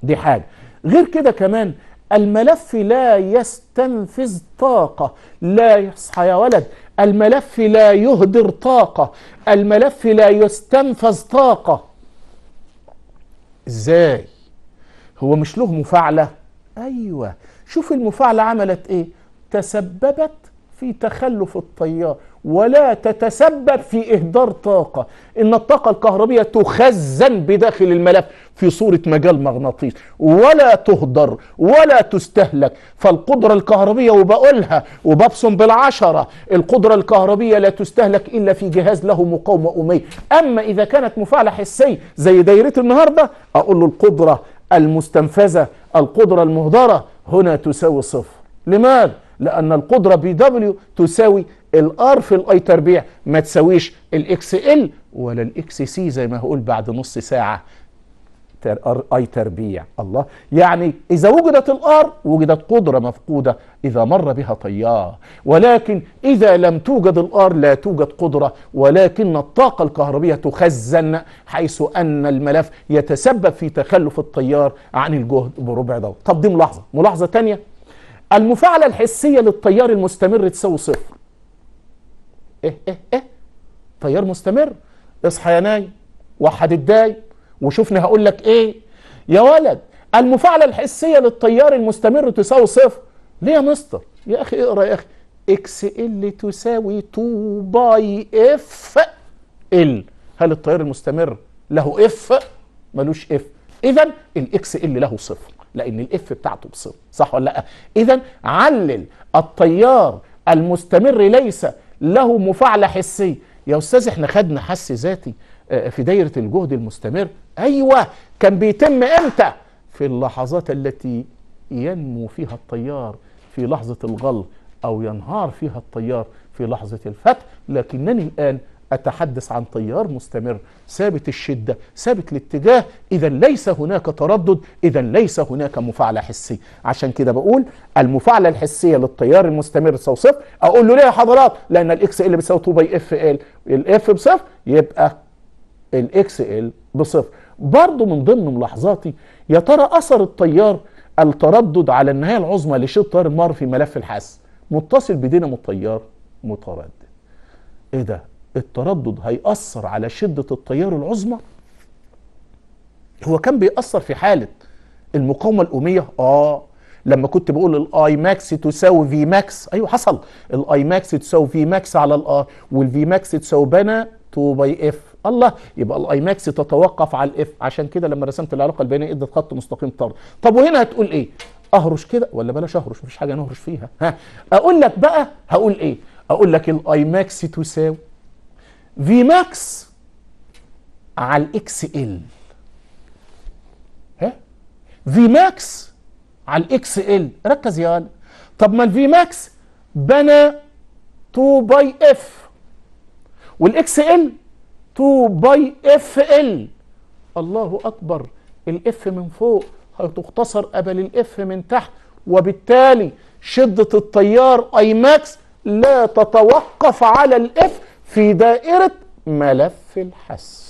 دي حاجة غير كده كمان الملف لا يستنفذ طاقة لا يصحى يا ولد الملف لا يهدر طاقة الملف لا يستنفذ طاقة ازاي هو مش له مفاعلة ايوه شوف المفاعلة عملت ايه تسببت في تخلف الطيار ولا تتسبب في إهدار طاقة إن الطاقة الكهربية تخزن بداخل الملف في صورة مجال مغناطيس ولا تهدر ولا تستهلك فالقدرة الكهربية وبقولها وببصم بالعشرة القدرة الكهربية لا تستهلك إلا في جهاز له مقاومة أمية أما إذا كانت مفاعلة حسية زي دايرة النهاردة أقول له القدرة المستنفذة القدرة المهدرة هنا تساوي صفر لماذا؟ لأن القدرة بي دبليو تساوي الار في الاي تربيع ما تساويش الاكس ال ولا الاكس سي زي ما هقول بعد نص ساعة اي تربيع الله يعني اذا وجدت الار وجدت قدره مفقوده اذا مر بها طيار ولكن اذا لم توجد الار لا توجد قدره ولكن الطاقه الكهربيه تخزن حيث ان الملف يتسبب في تخلف التيار عن الجهد بربع دور طب دي ملاحظه ملاحظه ثانيه المفاعلة الحسية للتيار المستمر تساوي صفر ايه ايه ايه تيار مستمر اصحى يا ناي وحد الداي وشوفني هقول لك ايه يا ولد المفاعلة الحسية للتيار المستمر تساوي صفر ليه يا مستر يا اخي اقرا يا اخي اكس ال تساوي 2 باي اف ال هل التيار المستمر له اف ملوش اف اذا الاكس ال له صفر لان الاف بتاعته بصفر صح ولا لا اذا علل التيار المستمر ليس له مفاعله حسيه يا استاذ احنا خدنا حس ذاتي آه، في دايره الجهد المستمر ايوه كان بيتم امتى في اللحظات التي ينمو فيها التيار في لحظه الغل او ينهار فيها التيار في لحظه الفتح لكنني الان أتحدث عن تيار مستمر ثابت الشدة ثابت الاتجاه إذا ليس هناك تردد إذا ليس هناك مفاعلة حسية عشان كده بقول المفاعلة الحسية للتيار المستمر تساوي صفر أقول له ليه يا حضرات لأن الإكس ال بيساوي 2 باي اف ال الإف بصفر يبقى الإكس ال بصفر برضه من ضمن ملاحظاتي يا ترى أثر التيار التردد على النهاية العظمى لشيء التيار المار في ملف الحاس متصل بدينامو التيار متردد ايه ده التردد هيأثر على شدة التيار العظمى هو كان بيأثر في حالة المقاومة الأمية آه لما كنت بقول الاي ماكس تساوي في ماكس ايوه حصل الاي ماكس تساوي في ماكس على الاي والفي ماكس تساوي بنا 2 باي اف الله يبقى الاي ماكس تتوقف على الاف عشان كده لما رسمت العلاقه البينيه ادت خط مستقيم طرد طب وهنا هتقول ايه اهرش كده ولا بلاش اهرش مفيش حاجه نهرش فيها ها اقول لك بقى هقول ايه اقول لك الاي ماكس تساوي في ماكس على الاكس ال ها في ماكس على الاكس ال ركز يا طب ما الفي ماكس بنى 2 باي اف والاكس ال 2 باي اف ال الله اكبر الاف من فوق هتختصر قبل الاف من تحت وبالتالي شدة التيار اي ماكس لا تتوقف على الاف في دائرة ملف الحس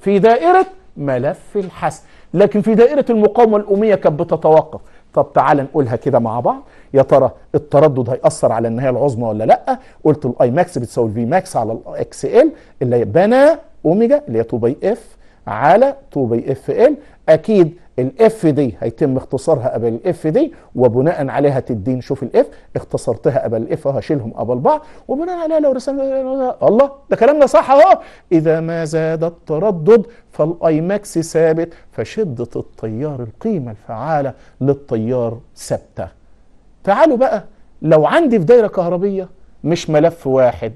في دائرة ملف الحس لكن في دائرة المقاومة الأمية كانت بتتوقف طب تعال نقولها كده مع بعض يا ترى التردد هيأثر على النهاية العظمى ولا لأ قلت الاي ماكس بتساوي الفي ماكس على الاكس ال اللي بنا اوميجا اللي هي 2 باي اف على 2 باي اف ال اكيد الاف دي هيتم اختصارها قبل الاف دي وبناء عليها تدين شوف الاف اختصرتها قبل الاف اهو هشيلهم قبل بعض وبناء عليها لو رسمنا الله ده كلامنا صح اهو اذا ما زاد التردد فالايماكس ثابت فشده التيار القيمه الفعاله للتيار ثابته تعالوا بقى لو عندي في دايره كهربيه مش ملف واحد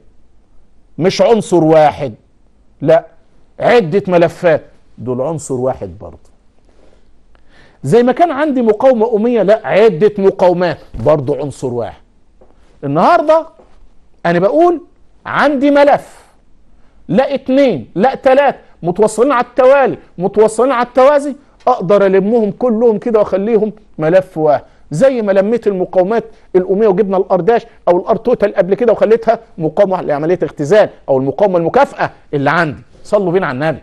مش عنصر واحد لا عده ملفات دول عنصر واحد برضه زي ما كان عندي مقاومة أمية لا عدة مقاومات برضو عنصر واحد النهاردة أنا بقول عندي ملف لا اتنين لا تلات متوصلين على التوالي متوصلين على التوازي أقدر ألمهم كلهم كده وأخليهم ملف واحد زي ما لميت المقاومات الأمية وجبنا الأرداش أو الار توتال قبل كده وخليتها مقاومة لعملية اختزال أو المقاومة المكافأة اللي عندي صلوا بينا على النبي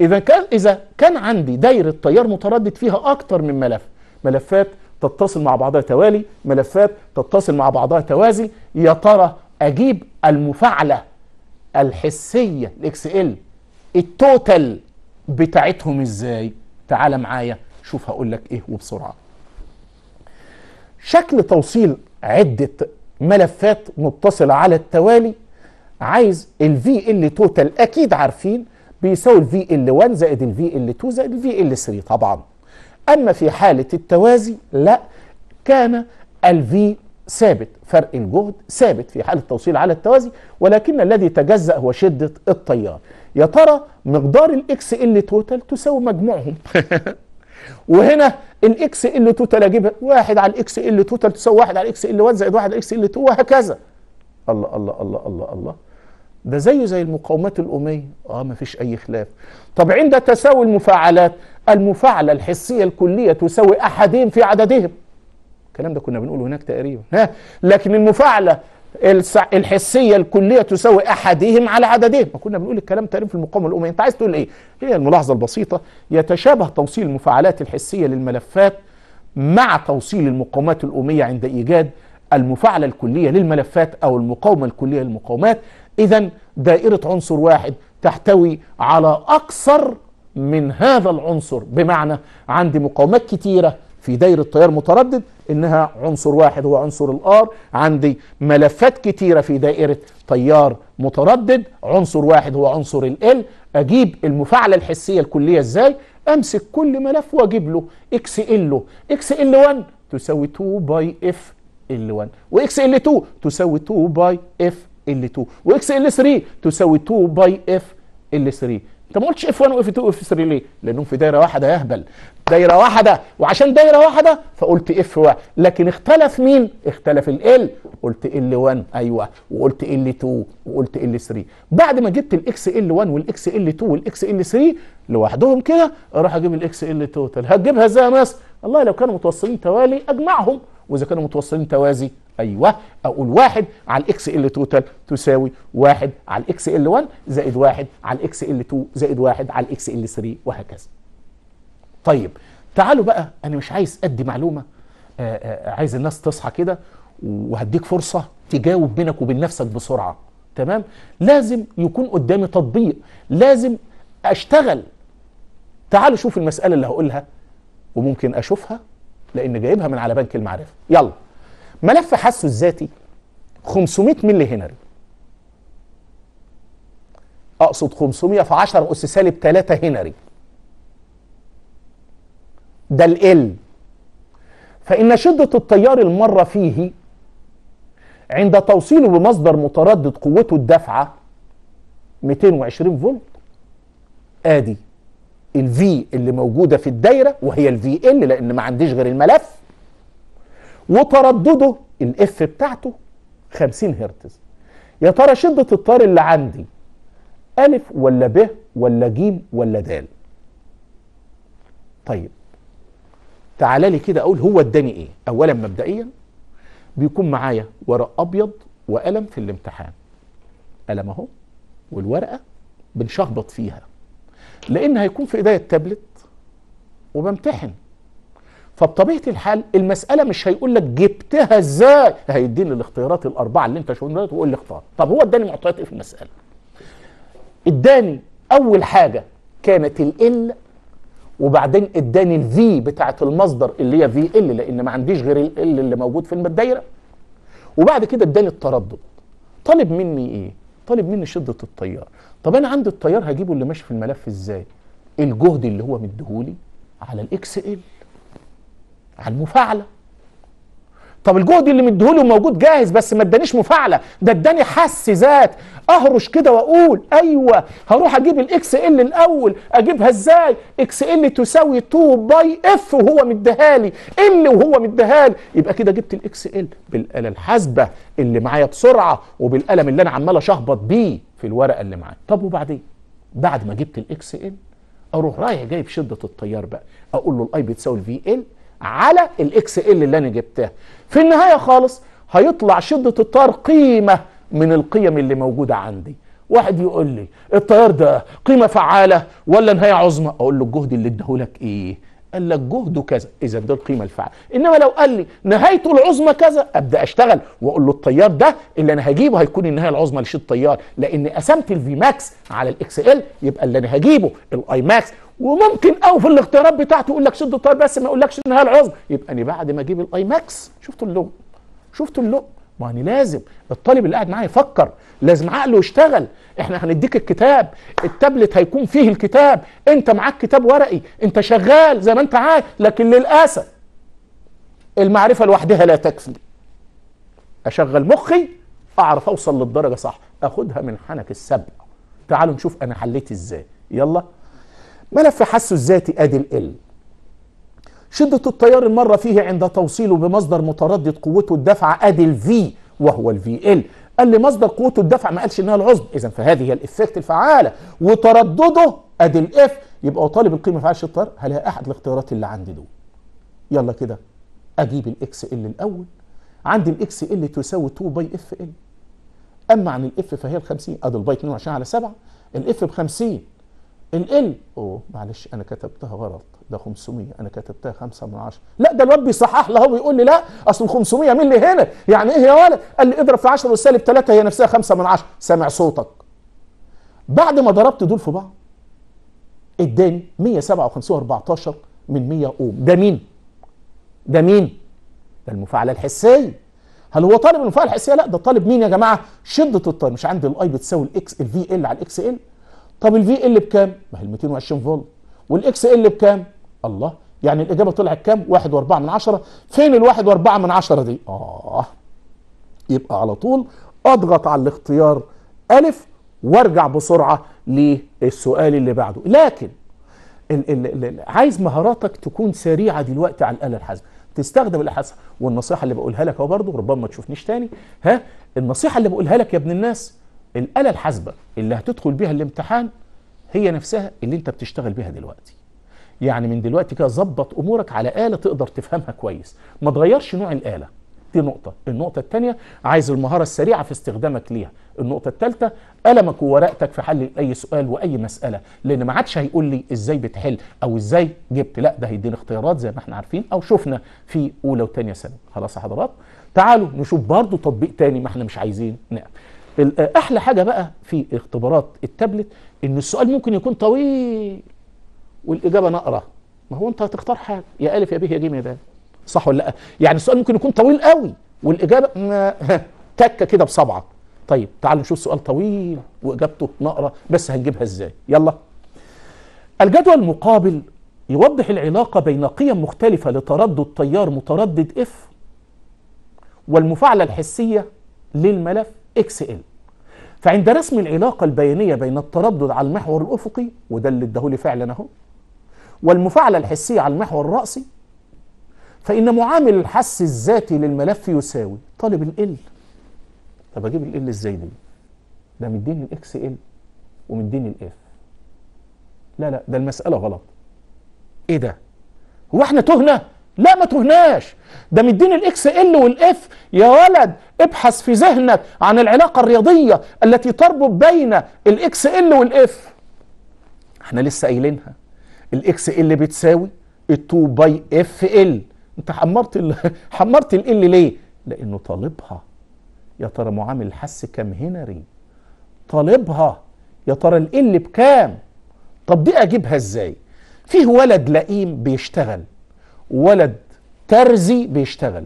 إذا كان إذا كان عندي دايرة تيار متردد فيها أكتر من ملف ملفات تتصل مع بعضها توالي ملفات تتصل مع بعضها توازي يا ترى أجيب المفاعلة الحسية الاكس ال التوتال بتاعتهم ازاي تعال معايا شوف هقول لك ايه وبسرعه شكل توصيل عده ملفات متصله على التوالي عايز الفي ال توتال اكيد عارفين بيساوي الفي ال 1 زائد الفي ال 2 زائد الفي ال 3 طبعا اما في حاله التوازي لا كان الفي ثابت فرق الجهد ثابت في حاله التوصيل على التوازي ولكن الذي تجزأ هو شده التيار يا ترى مقدار الاكس ال توتال تساوي مجموعهم [LAUGHS] وهنا الاكس ال توتال اجيبها واحد على الاكس ال توتال تساوي واحد على الاكس ال 1 زائد واحد على الاكس ال 2 وهكذا الله الله الله الله الله ده زيه زي المقاومات الأمية اه ما فيش أي خلاف طب عند تساوي المفاعلات المفاعلة الحسية الكلية تساوي أحدين في عددهم الكلام ده كنا بنقوله هناك تقريبا ها لكن المفاعلة الحسية الكلية تساوي أحدهم على عددهم ما كنا بنقول الكلام تقريبا في المقاومة الأمية أنت عايز تقول إيه؟ هي الملاحظة البسيطة يتشابه توصيل المفاعلات الحسية للملفات مع توصيل المقاومات الأمية عند إيجاد المفاعلة الكلية للملفات أو المقاومة الكلية للمقاومات إذا دائرة عنصر واحد تحتوي على أكثر من هذا العنصر بمعنى عندي مقاومات كتيرة في دايرة تيار متردد إنها عنصر واحد هو عنصر الآر عندي ملفات كتيرة في دائرة تيار متردد عنصر واحد هو عنصر ال أجيب المفاعلة الحسية الكلية إزاي أمسك كل ملف وأجيب له إكس ال إكس ال 1 تساوي 2 باي إف ال 1 وإكس ال 2 تساوي 2 باي إف ال2 واكس ال3 تساوي 2 باي اف ال3 انت ما قلتش اف 1 واف 2 واف 3 ليه؟ لانهم في دايره واحده يهبل دايره واحده وعشان دايره واحده فقلت اف 1 لكن اختلف مين؟ اختلف ال قلت ال 1 ايوه وقلت ال 2 وقلت ال 3 بعد ما جبت الاكس ال 1 والاكس ال 2 والاكس ال 3 لوحدهم كده اروح اجيب الاكس ال توتال هتجيبها ازاي يا مصر؟ والله لو كانوا متوصلين توالي اجمعهم واذا كانوا متوصلين توازي ايوه اقول واحد على الاكس ال توتال تساوي واحد على الاكس ال 1 زائد واحد على الاكس ال 2 زائد واحد على الاكس ال 3 وهكذا. طيب تعالوا بقى انا مش عايز ادي معلومه آآ آه، آآ آه، عايز الناس تصحى كده وهديك فرصه تجاوب بينك وبين نفسك بسرعه تمام؟ لازم يكون قدامي تطبيق، لازم اشتغل. تعالوا شوف المساله اللي هقولها وممكن اشوفها لان جايبها من على بنك المعرفه، يلا ملف حسه الذاتي 500 ملي هنري اقصد 500 في 10 اس سالب 3 هنري ده ال ال فان شده التيار المره فيه عند توصيله بمصدر متردد قوته الدافعه 220 فولت ادي الفي اللي موجوده في الدايره وهي الفي ال لان ما عنديش غير الملف وتردده الاف بتاعته 50 هرتز يا ترى شدة الطار اللي عندي ألف ولا ب ولا ج ولا د طيب تعالى لي كده أقول هو اداني إيه أولا مبدئيا بيكون معايا ورق أبيض وقلم في الامتحان قلم أهو والورقة بنشخبط فيها لأن هيكون في إيديا التابلت وبمتحن فبطبيعه الحال المساله مش هيقول لك جبتها ازاي هيديني الاختيارات الاربعه اللي انت شفتها دلوقتي ويقول لي اختار طب هو اداني معطيات ايه في المساله اداني اول حاجه كانت ال وبعدين اداني الفي بتاعه المصدر اللي هي في ال لان ما عنديش غير ال اللي موجود في الدايره وبعد كده اداني التردد طالب مني ايه طالب مني شده التيار طب انا عندي التيار هجيبه اللي ماشي في الملف ازاي الجهد اللي هو مديهولي على الاكس ال على المفاعله طب الجهد اللي مديهوله موجود جاهز بس ما ادانيش مفاعله ده اداني حس ذات اهرش كده واقول ايوه هروح اجيب الاكس ال الاول اجيبها ازاي اكس ال تساوي 2 باي اف وهو لي ال وهو لي يبقى كده جبت الاكس ال بالاله الحاسبه اللي معايا بسرعه وبالقلم اللي انا عمال اشخبط بيه في الورقه اللي معايا طب وبعدين بعد ما جبت الاكس ال اروح رايح جايب شده التيار بقى اقول له الاي بتساوي الفي ال على الاكس ال اللي انا جبتها في النهايه خالص هيطلع شده التيار قيمه من القيم اللي موجوده عندي واحد يقول لي التيار ده قيمه فعاله ولا نهايه عظمى اقول له الجهد اللي اداهولك ايه قال لك جهده كذا اذا ده القيمه الفعل انما لو قال لي نهايته العظمى كذا ابدا اشتغل واقول له الطيار ده اللي انا هجيبه هيكون النهايه العظمى لشيء الطيار لان قسمت الفي ماكس على الاكس ال يبقى اللي انا هجيبه الاي ماكس وممكن او في الاختيارات بتاعته يقول لك شد الطيار بس ما اقولكش النهايه العظمى يبقى انا بعد ما اجيب الاي ماكس شفتوا اللون شفتوا اللون ما يعني أنا لازم الطالب اللي قاعد معايا يفكر لازم عقله يشتغل احنا هنديك الكتاب التابلت هيكون فيه الكتاب انت معاك كتاب ورقي انت شغال زي ما انت عايز لكن للاسف المعرفه لوحدها لا تكفي اشغل مخي اعرف اوصل للدرجه صح اخدها من حنك السبع تعالوا نشوف انا حليت ازاي يلا ملف حسه الذاتي ادي ال شدة التيار المرة فيه عند توصيله بمصدر متردد قوته الدفع ادي الفي وهو الفي ال قال لي مصدر قوته الدفع ما قالش انها العظم اذا فهذه هي الافكت الفعالة وتردده ادي الاف يبقى طالب القيمة فعالة التيار هل هي احد الاختيارات اللي عندي دول يلا كده اجيب الاكس ال الاول عندي الاكس ال تساوي 2 باي اف ال اما عن الاف فهي ال 50 ادي الباي 22 على 7 الاف ب 50 ال ال اوه معلش انا كتبتها غلط ده 500 انا كتبتها 5 من 10 لا ده الواد بيصحح لي اهو بيقول لي لا اصل ال 500 مين اللي هنا يعني ايه يا ولد قال لي اضرب في 10 والسالب 3 هي نفسها 5 من 10 سامع صوتك بعد ما ضربت دول في بعض اداني 157 14 من 100 اوم ده مين ده مين ده المفاعله الحسيه هل هو طالب المفاعله الحسيه لا ده طالب مين يا جماعه شده الطاقه مش عندي الاي بتساوي الاكس الفي ال على الاكس ال طب الفي ال بكام ما هي 220 فولت والاكس ال بكام الله يعني الاجابه طلعت كام 1.4 من 10 فين ال 1.4 من 10 دي اه يبقى على طول اضغط على الاختيار الف وارجع بسرعه للسؤال اللي بعده لكن ال ال ال عايز مهاراتك تكون سريعه دلوقتي على الاله الحاسبه تستخدم الاحاسيس والنصيحه اللي بقولها لك اهو برضه ربما ما تشوفنيش تاني ها النصيحه اللي بقولها لك يا ابن الناس الآلة الحاسبة اللي هتدخل بيها الامتحان هي نفسها اللي انت بتشتغل بيها دلوقتي يعني من دلوقتي كده ظبط امورك على آلة تقدر تفهمها كويس ما تغيرش نوع الآلة دي نقطة النقطة الثانية عايز المهارة السريعة في استخدامك ليها النقطة الثالثة قلمك وورقتك في حل أي سؤال وأي مسألة لأن ما عادش هيقول لي إزاي بتحل أو إزاي جبت لا ده هيديني اختيارات زي ما احنا عارفين أو شفنا في أولى وثانية ثانوي خلاص يا حضرات تعالوا نشوف برضو تطبيق تاني ما احنا مش عايزين نعم آه، احلى حاجه بقى في اختبارات التابلت ان السؤال ممكن يكون طويل والاجابه نقره ما هو انت هتختار حاجه يا الف يا ب يا ج يا د صح ولا لا يعني السؤال ممكن يكون طويل قوي والاجابه [LAUGHS] تكه كده بصبعه طيب تعالوا نشوف سؤال طويل واجابته نقره بس هنجيبها ازاي يلا الجدول المقابل يوضح العلاقة بين قيم مختلفة لتردد تيار متردد F والمفاعلة الحسية للملف XL فعند رسم العلاقة البيانية بين التردد على المحور الأفقي وده اللي اداهولي فعلا أهو والمفاعلة الحسية على المحور الرأسي فإن معامل الحس الذاتي للملف يساوي طالب ال طب أجيب ال إزاي دي؟ ده مديني الإكس ال ومديني F لا لا ده المسألة غلط إيه ده؟ هو إحنا تهنا؟ لا ما تهناش ده مديني الاكس ال والاف يا ولد ابحث في ذهنك عن العلاقه الرياضيه التي تربط بين الاكس ال والاف احنا لسه قايلينها الاكس ال بتساوي 2 باي اف ال انت حمرت ال [LAUGHS] حمرت ال ال ليه لانه طالبها يا ترى معامل الحس كام هنري طالبها يا ترى ال ال بكام طب دي اجيبها ازاي فيه ولد لئيم بيشتغل ولد ترزي بيشتغل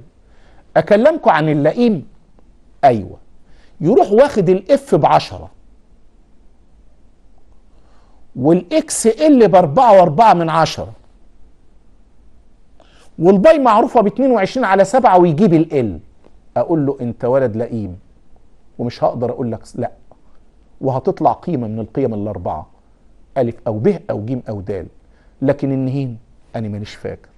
اكلمكم عن اللئيم ايوه يروح واخد الاف بعشرة والاكس ال باربعة واربعة من عشرة والباي معروفة ب 22 على سبعة ويجيب ال اقول له انت ولد لئيم ومش هقدر اقول لك لا وهتطلع قيمة من القيم الاربعة الف او ب او ج او د لكن النهين انا مانيش فاكر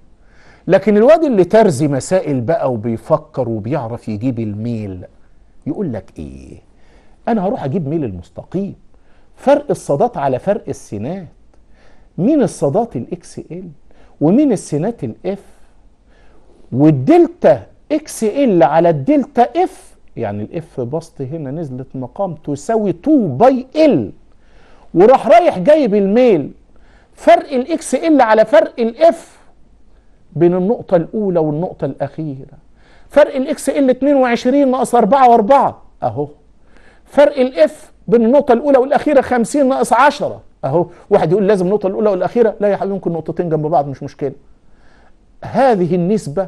لكن الواد اللي ترزي مسائل بقى وبيفكر وبيعرف يجيب الميل يقول لك ايه انا هروح اجيب ميل المستقيم فرق الصادات على فرق السينات مين الصادات الاكس ال ومين السينات الاف والدلتا اكس ال على الدلتا اف يعني الاف بسط هنا نزلت مقام تساوي 2 باي ال وراح رايح جايب الميل فرق الاكس ال على فرق الاف بين النقطة الأولى والنقطة الأخيرة فرق الاكس ال 22 ناقص 4 و4 أهو فرق الاف بين النقطة الأولى والأخيرة 50 ناقص 10 أهو واحد يقول لازم النقطة الأولى والأخيرة لا يا حبيبي ممكن نقطتين جنب بعض مش مشكلة هذه النسبة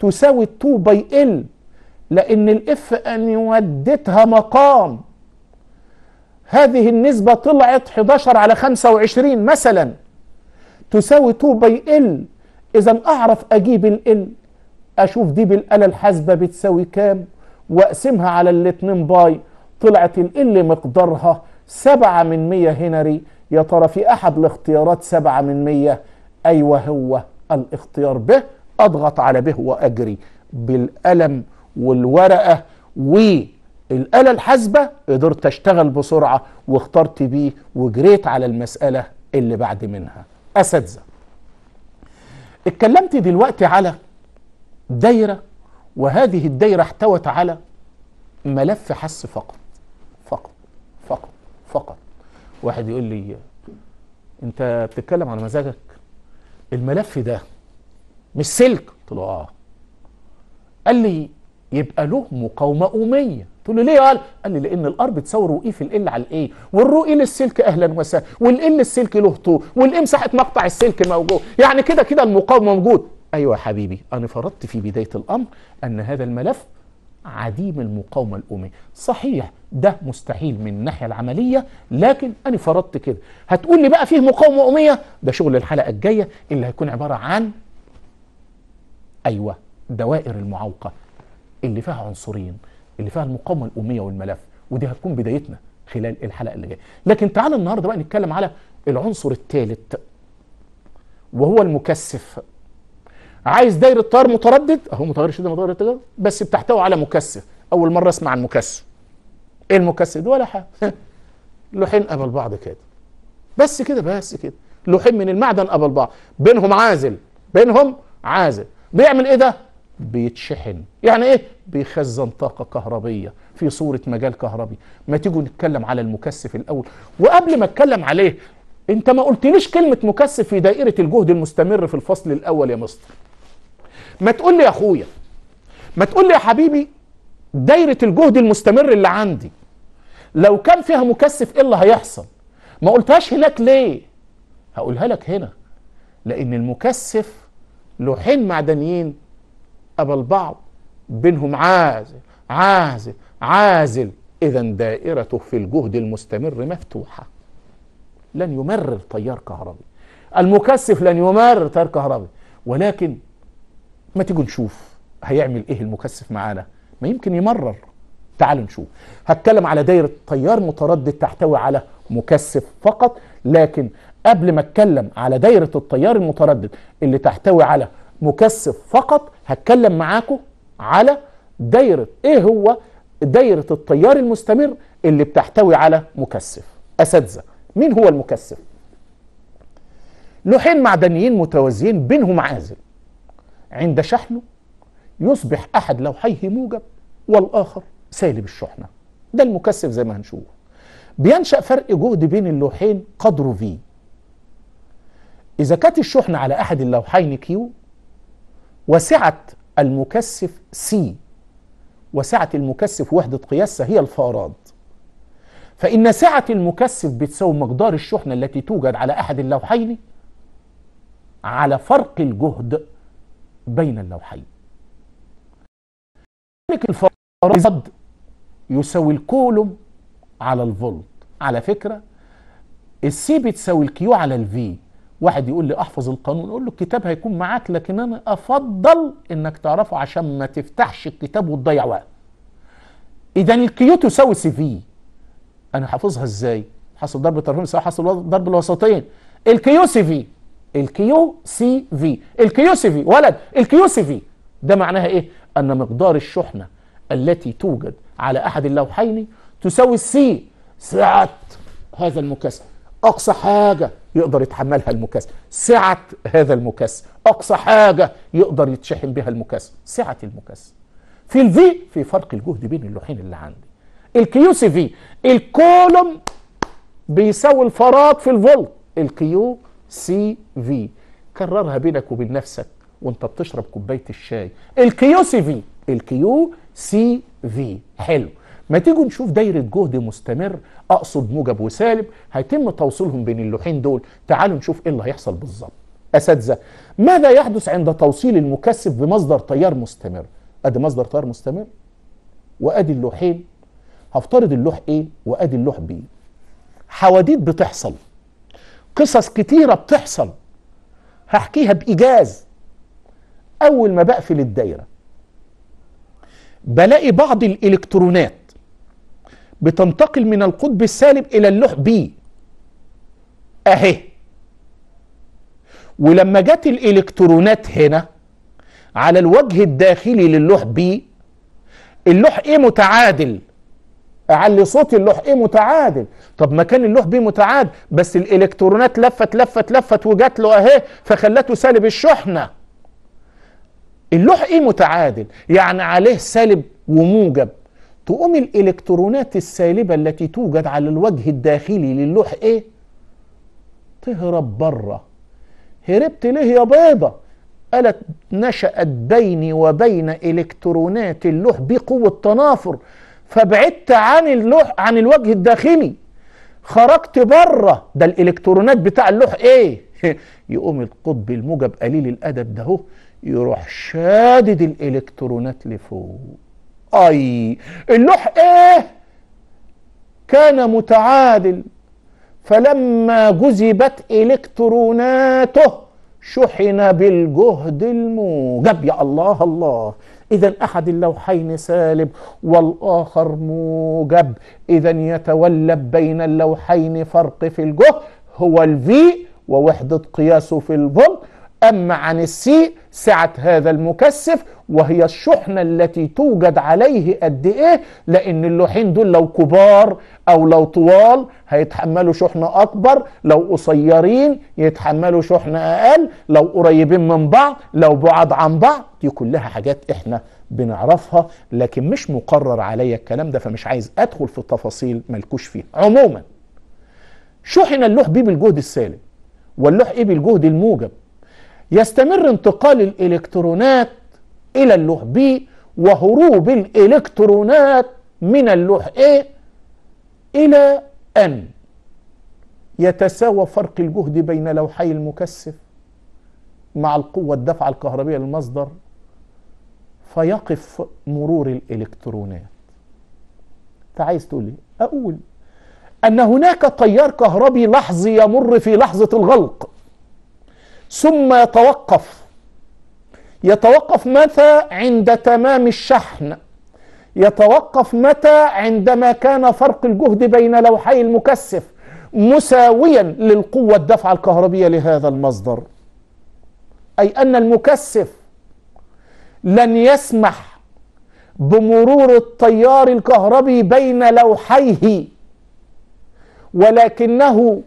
تساوي 2 باي ال لأن الاف أن ودتها مقام هذه النسبة طلعت 11 على 25 مثلا تساوي 2 باي ال إذا أعرف أجيب ال أشوف دي بالآلة الحاسبة بتساوي كام وأقسمها على الاتنين باي طلعت ال مقدارها سبعة من مية هنري يا ترى في أحد الاختيارات سبعة من مية أيوة هو الاختيار به أضغط على به وأجري بالقلم والورقة والآلة الحاسبة قدرت أشتغل بسرعة واخترت بيه وجريت على المسألة اللي بعد منها أساتذة اتكلمت دلوقتي على دايرة وهذه الدايرة احتوت على ملف حس فقط فقط فقط فقط واحد يقول لي انت بتتكلم على مزاجك الملف ده مش سلك قلت له اه قال لي يبقى له مقاومة اوميه قلت له ليه قال قال لي لان الار بتساوي اي في ال على الاي والرؤي للسلك اهلا وسهلا والال للسلك له طول والام مساحه مقطع السلك موجود يعني كده كده المقاومه موجود ايوه يا حبيبي انا فرضت في بدايه الامر ان هذا الملف عديم المقاومه الاميه صحيح ده مستحيل من الناحيه العمليه لكن انا فرضت كده هتقول لي بقى فيه مقاومه اميه ده شغل الحلقه الجايه اللي هيكون عباره عن ايوه دوائر المعوقه اللي فيها عنصرين اللي فيها المقاومه الاميه والملف ودي هتكون بدايتنا خلال الحلقه اللي جايه لكن تعال النهارده بقى نتكلم على العنصر الثالث وهو المكثف عايز دايره تيار متردد اهو متغير شده متغير الاتجاه بس بتحتوي على مكثف اول مره اسمع عن مكثف ايه المكثف ده ولا حاجه [LAUGHS] لوحين قبل بعض كده بس كده بس كده لوحين من المعدن قبل بعض بينهم عازل بينهم عازل بيعمل ايه ده بيتشحن يعني ايه بيخزن طاقة كهربية في صورة مجال كهربي ما تيجوا نتكلم على المكثف الأول وقبل ما أتكلم عليه أنت ما قلتليش كلمة مكثف في دائرة الجهد المستمر في الفصل الأول يا مستر ما تقول لي يا أخويا ما تقول لي يا حبيبي دايرة الجهد المستمر اللي عندي لو كان فيها مكثف ايه اللي هيحصل ما قلتهاش هناك ليه هقولها لك هنا لان المكثف لوحين معدنيين قبل بعض بينهم عازل عازل عازل إذا دائرته في الجهد المستمر مفتوحة لن يمرر تيار كهربي المكثف لن يمرر تيار كهربي ولكن ما تيجوا نشوف هيعمل إيه المكثف معانا ما يمكن يمرر تعالوا نشوف هتكلم على دايرة تيار متردد تحتوي على مكثف فقط لكن قبل ما اتكلم على دايرة التيار المتردد اللي تحتوي على مكثف فقط هتكلم معاكم على دايرة ايه هو دايرة التيار المستمر اللي بتحتوي على مكثف أساتذة مين هو المكثف لوحين معدنيين متوازيين بينهم عازل عند شحنه يصبح أحد لوحيه موجب والآخر سالب الشحنة ده المكثف زي ما هنشوف بينشأ فرق جهد بين اللوحين قدره في إذا كانت الشحنة على أحد اللوحين كيو وسعة المكثف سي وسعة المكثف وحدة قياسها هي الفاراد فإن سعة المكثف بتساوي مقدار الشحنة التي توجد على أحد اللوحين على فرق الجهد بين اللوحين ذلك الفراد يساوي الكولوم على الفولت على فكرة السي بتساوي الكيو على الفي واحد يقول لي احفظ القانون اقول له الكتاب هيكون معاك لكن انا افضل انك تعرفه عشان ما تفتحش الكتاب وتضيع وقت اذا الكيو يساوي سي في انا حافظها ازاي حصل ضرب طرفين سواء حصل ضرب الوسطين الكيو سي في الكيو سي في الكيو سي في ولد الكيو سي في ده معناها ايه ان مقدار الشحنه التي توجد على احد اللوحين تساوي السي سعه هذا المكاسب اقصى حاجه يقدر يتحملها المكاس سعة هذا المكاس أقصى حاجة يقدر يتشحن بها المكاس سعة المكاس في الفي في فرق الجهد بين اللوحين اللي عندي الكيو سي في الكولوم بيساوي الفراغ في الفولت الكيو سي في كررها بينك وبين نفسك وانت بتشرب كوبايه الشاي الكيو سي في الكيو سي في حلو ما تيجوا نشوف دايرة جهد مستمر أقصد موجب وسالب هيتم توصيلهم بين اللوحين دول تعالوا نشوف إيه اللي هيحصل بالظبط أساتذة ماذا يحدث عند توصيل المكثف بمصدر تيار مستمر أدي مصدر تيار مستمر وأدي اللوحين هفترض اللوح A وأدي اللوح B حواديت بتحصل قصص كتيرة بتحصل هحكيها بإيجاز أول ما بقفل الدايرة بلاقي بعض الإلكترونات بتنتقل من القطب السالب إلى اللوح بي أهي ولما جت الإلكترونات هنا على الوجه الداخلي للوح بي اللوح ايه متعادل اعلي صوت اللوح ايه متعادل طب ما كان اللوح بي متعادل بس الالكترونات لفت لفت لفت وجات له اهي فخلته سالب الشحنه اللوح ايه متعادل يعني عليه سالب وموجب تقوم الإلكترونات السالبة التي توجد على الوجه الداخلي للوح إيه؟ تهرب بره هربت ليه يا بيضة؟ قالت نشأت بيني وبين إلكترونات اللوح بقوة تنافر فبعدت عن اللوح عن الوجه الداخلي خرجت بره ده الإلكترونات بتاع اللوح إيه؟ [LAUGHS] يقوم القطب الموجب قليل الأدب ده يروح شادد الإلكترونات لفوق أي اللوح إيه كان متعادل فلما جذبت إلكتروناته شحن بالجهد الموجب يا الله الله إذا أحد اللوحين سالب والآخر موجب إذا يتولب بين اللوحين فرق في الجهد هو الفي ووحدة قياسه في الفولت أما عن السيء سعة هذا المكثف وهي الشحنة التي توجد عليه قد إيه لأن اللوحين دول لو كبار أو لو طوال هيتحملوا شحنة أكبر لو قصيرين يتحملوا شحنة أقل لو قريبين من بعض لو بعد عن بعض دي كلها حاجات إحنا بنعرفها لكن مش مقرر عليا الكلام ده فمش عايز أدخل في تفاصيل ملكوش فيها عموما شحن اللوح بيه بالجهد السالب واللوح إيه بالجهد الموجب يستمر انتقال الإلكترونات إلى اللوح B وهروب الإلكترونات من اللوح A إلى N يتساوى فرق الجهد بين لوحي المكثف مع القوة الدفعة الكهربية للمصدر فيقف مرور الإلكترونات فعايز تقول ايه أقول أن هناك تيار كهربي لحظي يمر في لحظة الغلق ثم يتوقف يتوقف متى عند تمام الشحن يتوقف متى عندما كان فرق الجهد بين لوحي المكثف مساويا للقوة الدفعة الكهربية لهذا المصدر أي أن المكثف لن يسمح بمرور التيار الكهربي بين لوحيه ولكنه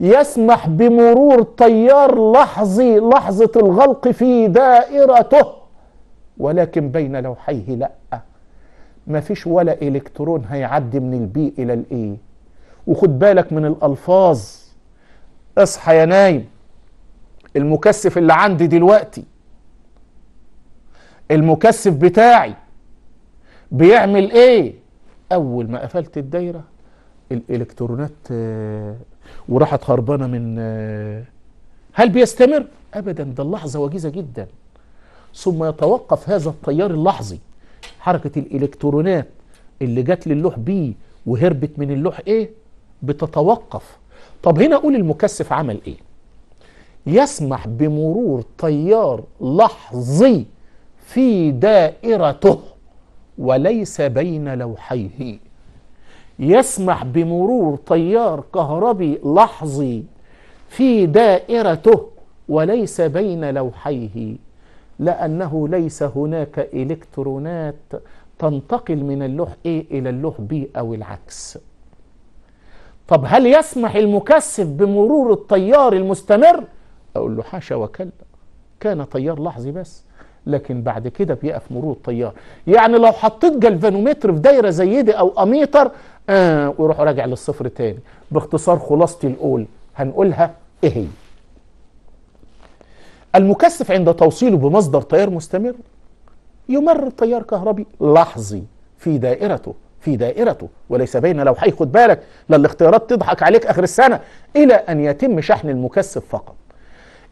يسمح بمرور تيار لحظي لحظة الغلق في دائرته ولكن بين لوحيه لأ ما فيش ولا إلكترون هيعدي من البي إلى الإيه وخد بالك من الألفاظ اصحى يا نايم المكثف اللي عندي دلوقتي المكثف بتاعي بيعمل ايه اول ما قفلت الدايره الالكترونات آه، وراحت هربانه من آه، هل بيستمر؟ ابدا ده اللحظه وجيزه جدا ثم يتوقف هذا التيار اللحظي حركه الالكترونات اللي جت للوح بي وهربت من اللوح ايه بتتوقف طب هنا اقول المكثف عمل ايه يسمح بمرور تيار لحظي في دائرته وليس بين لوحيه يسمح بمرور تيار كهربي لحظي في دائرته وليس بين لوحيه لأنه ليس هناك إلكترونات تنتقل من اللوح A إلى اللوح B أو العكس طب هل يسمح المكثف بمرور التيار المستمر أقول له حاشا وكلا كان تيار لحظي بس لكن بعد كده بيقف مرور التيار يعني لو حطيت جلفانومتر في دايره زي دي او اميتر آه ويروح راجع للصفر تاني باختصار خلاصتي الأول هنقولها إيه هي المكثف عند توصيله بمصدر تيار مستمر يمر تيار كهربي لحظي في دائرته في دائرته وليس بين لوحي خد بالك لا الاختيارات تضحك عليك اخر السنه الى ان يتم شحن المكثف فقط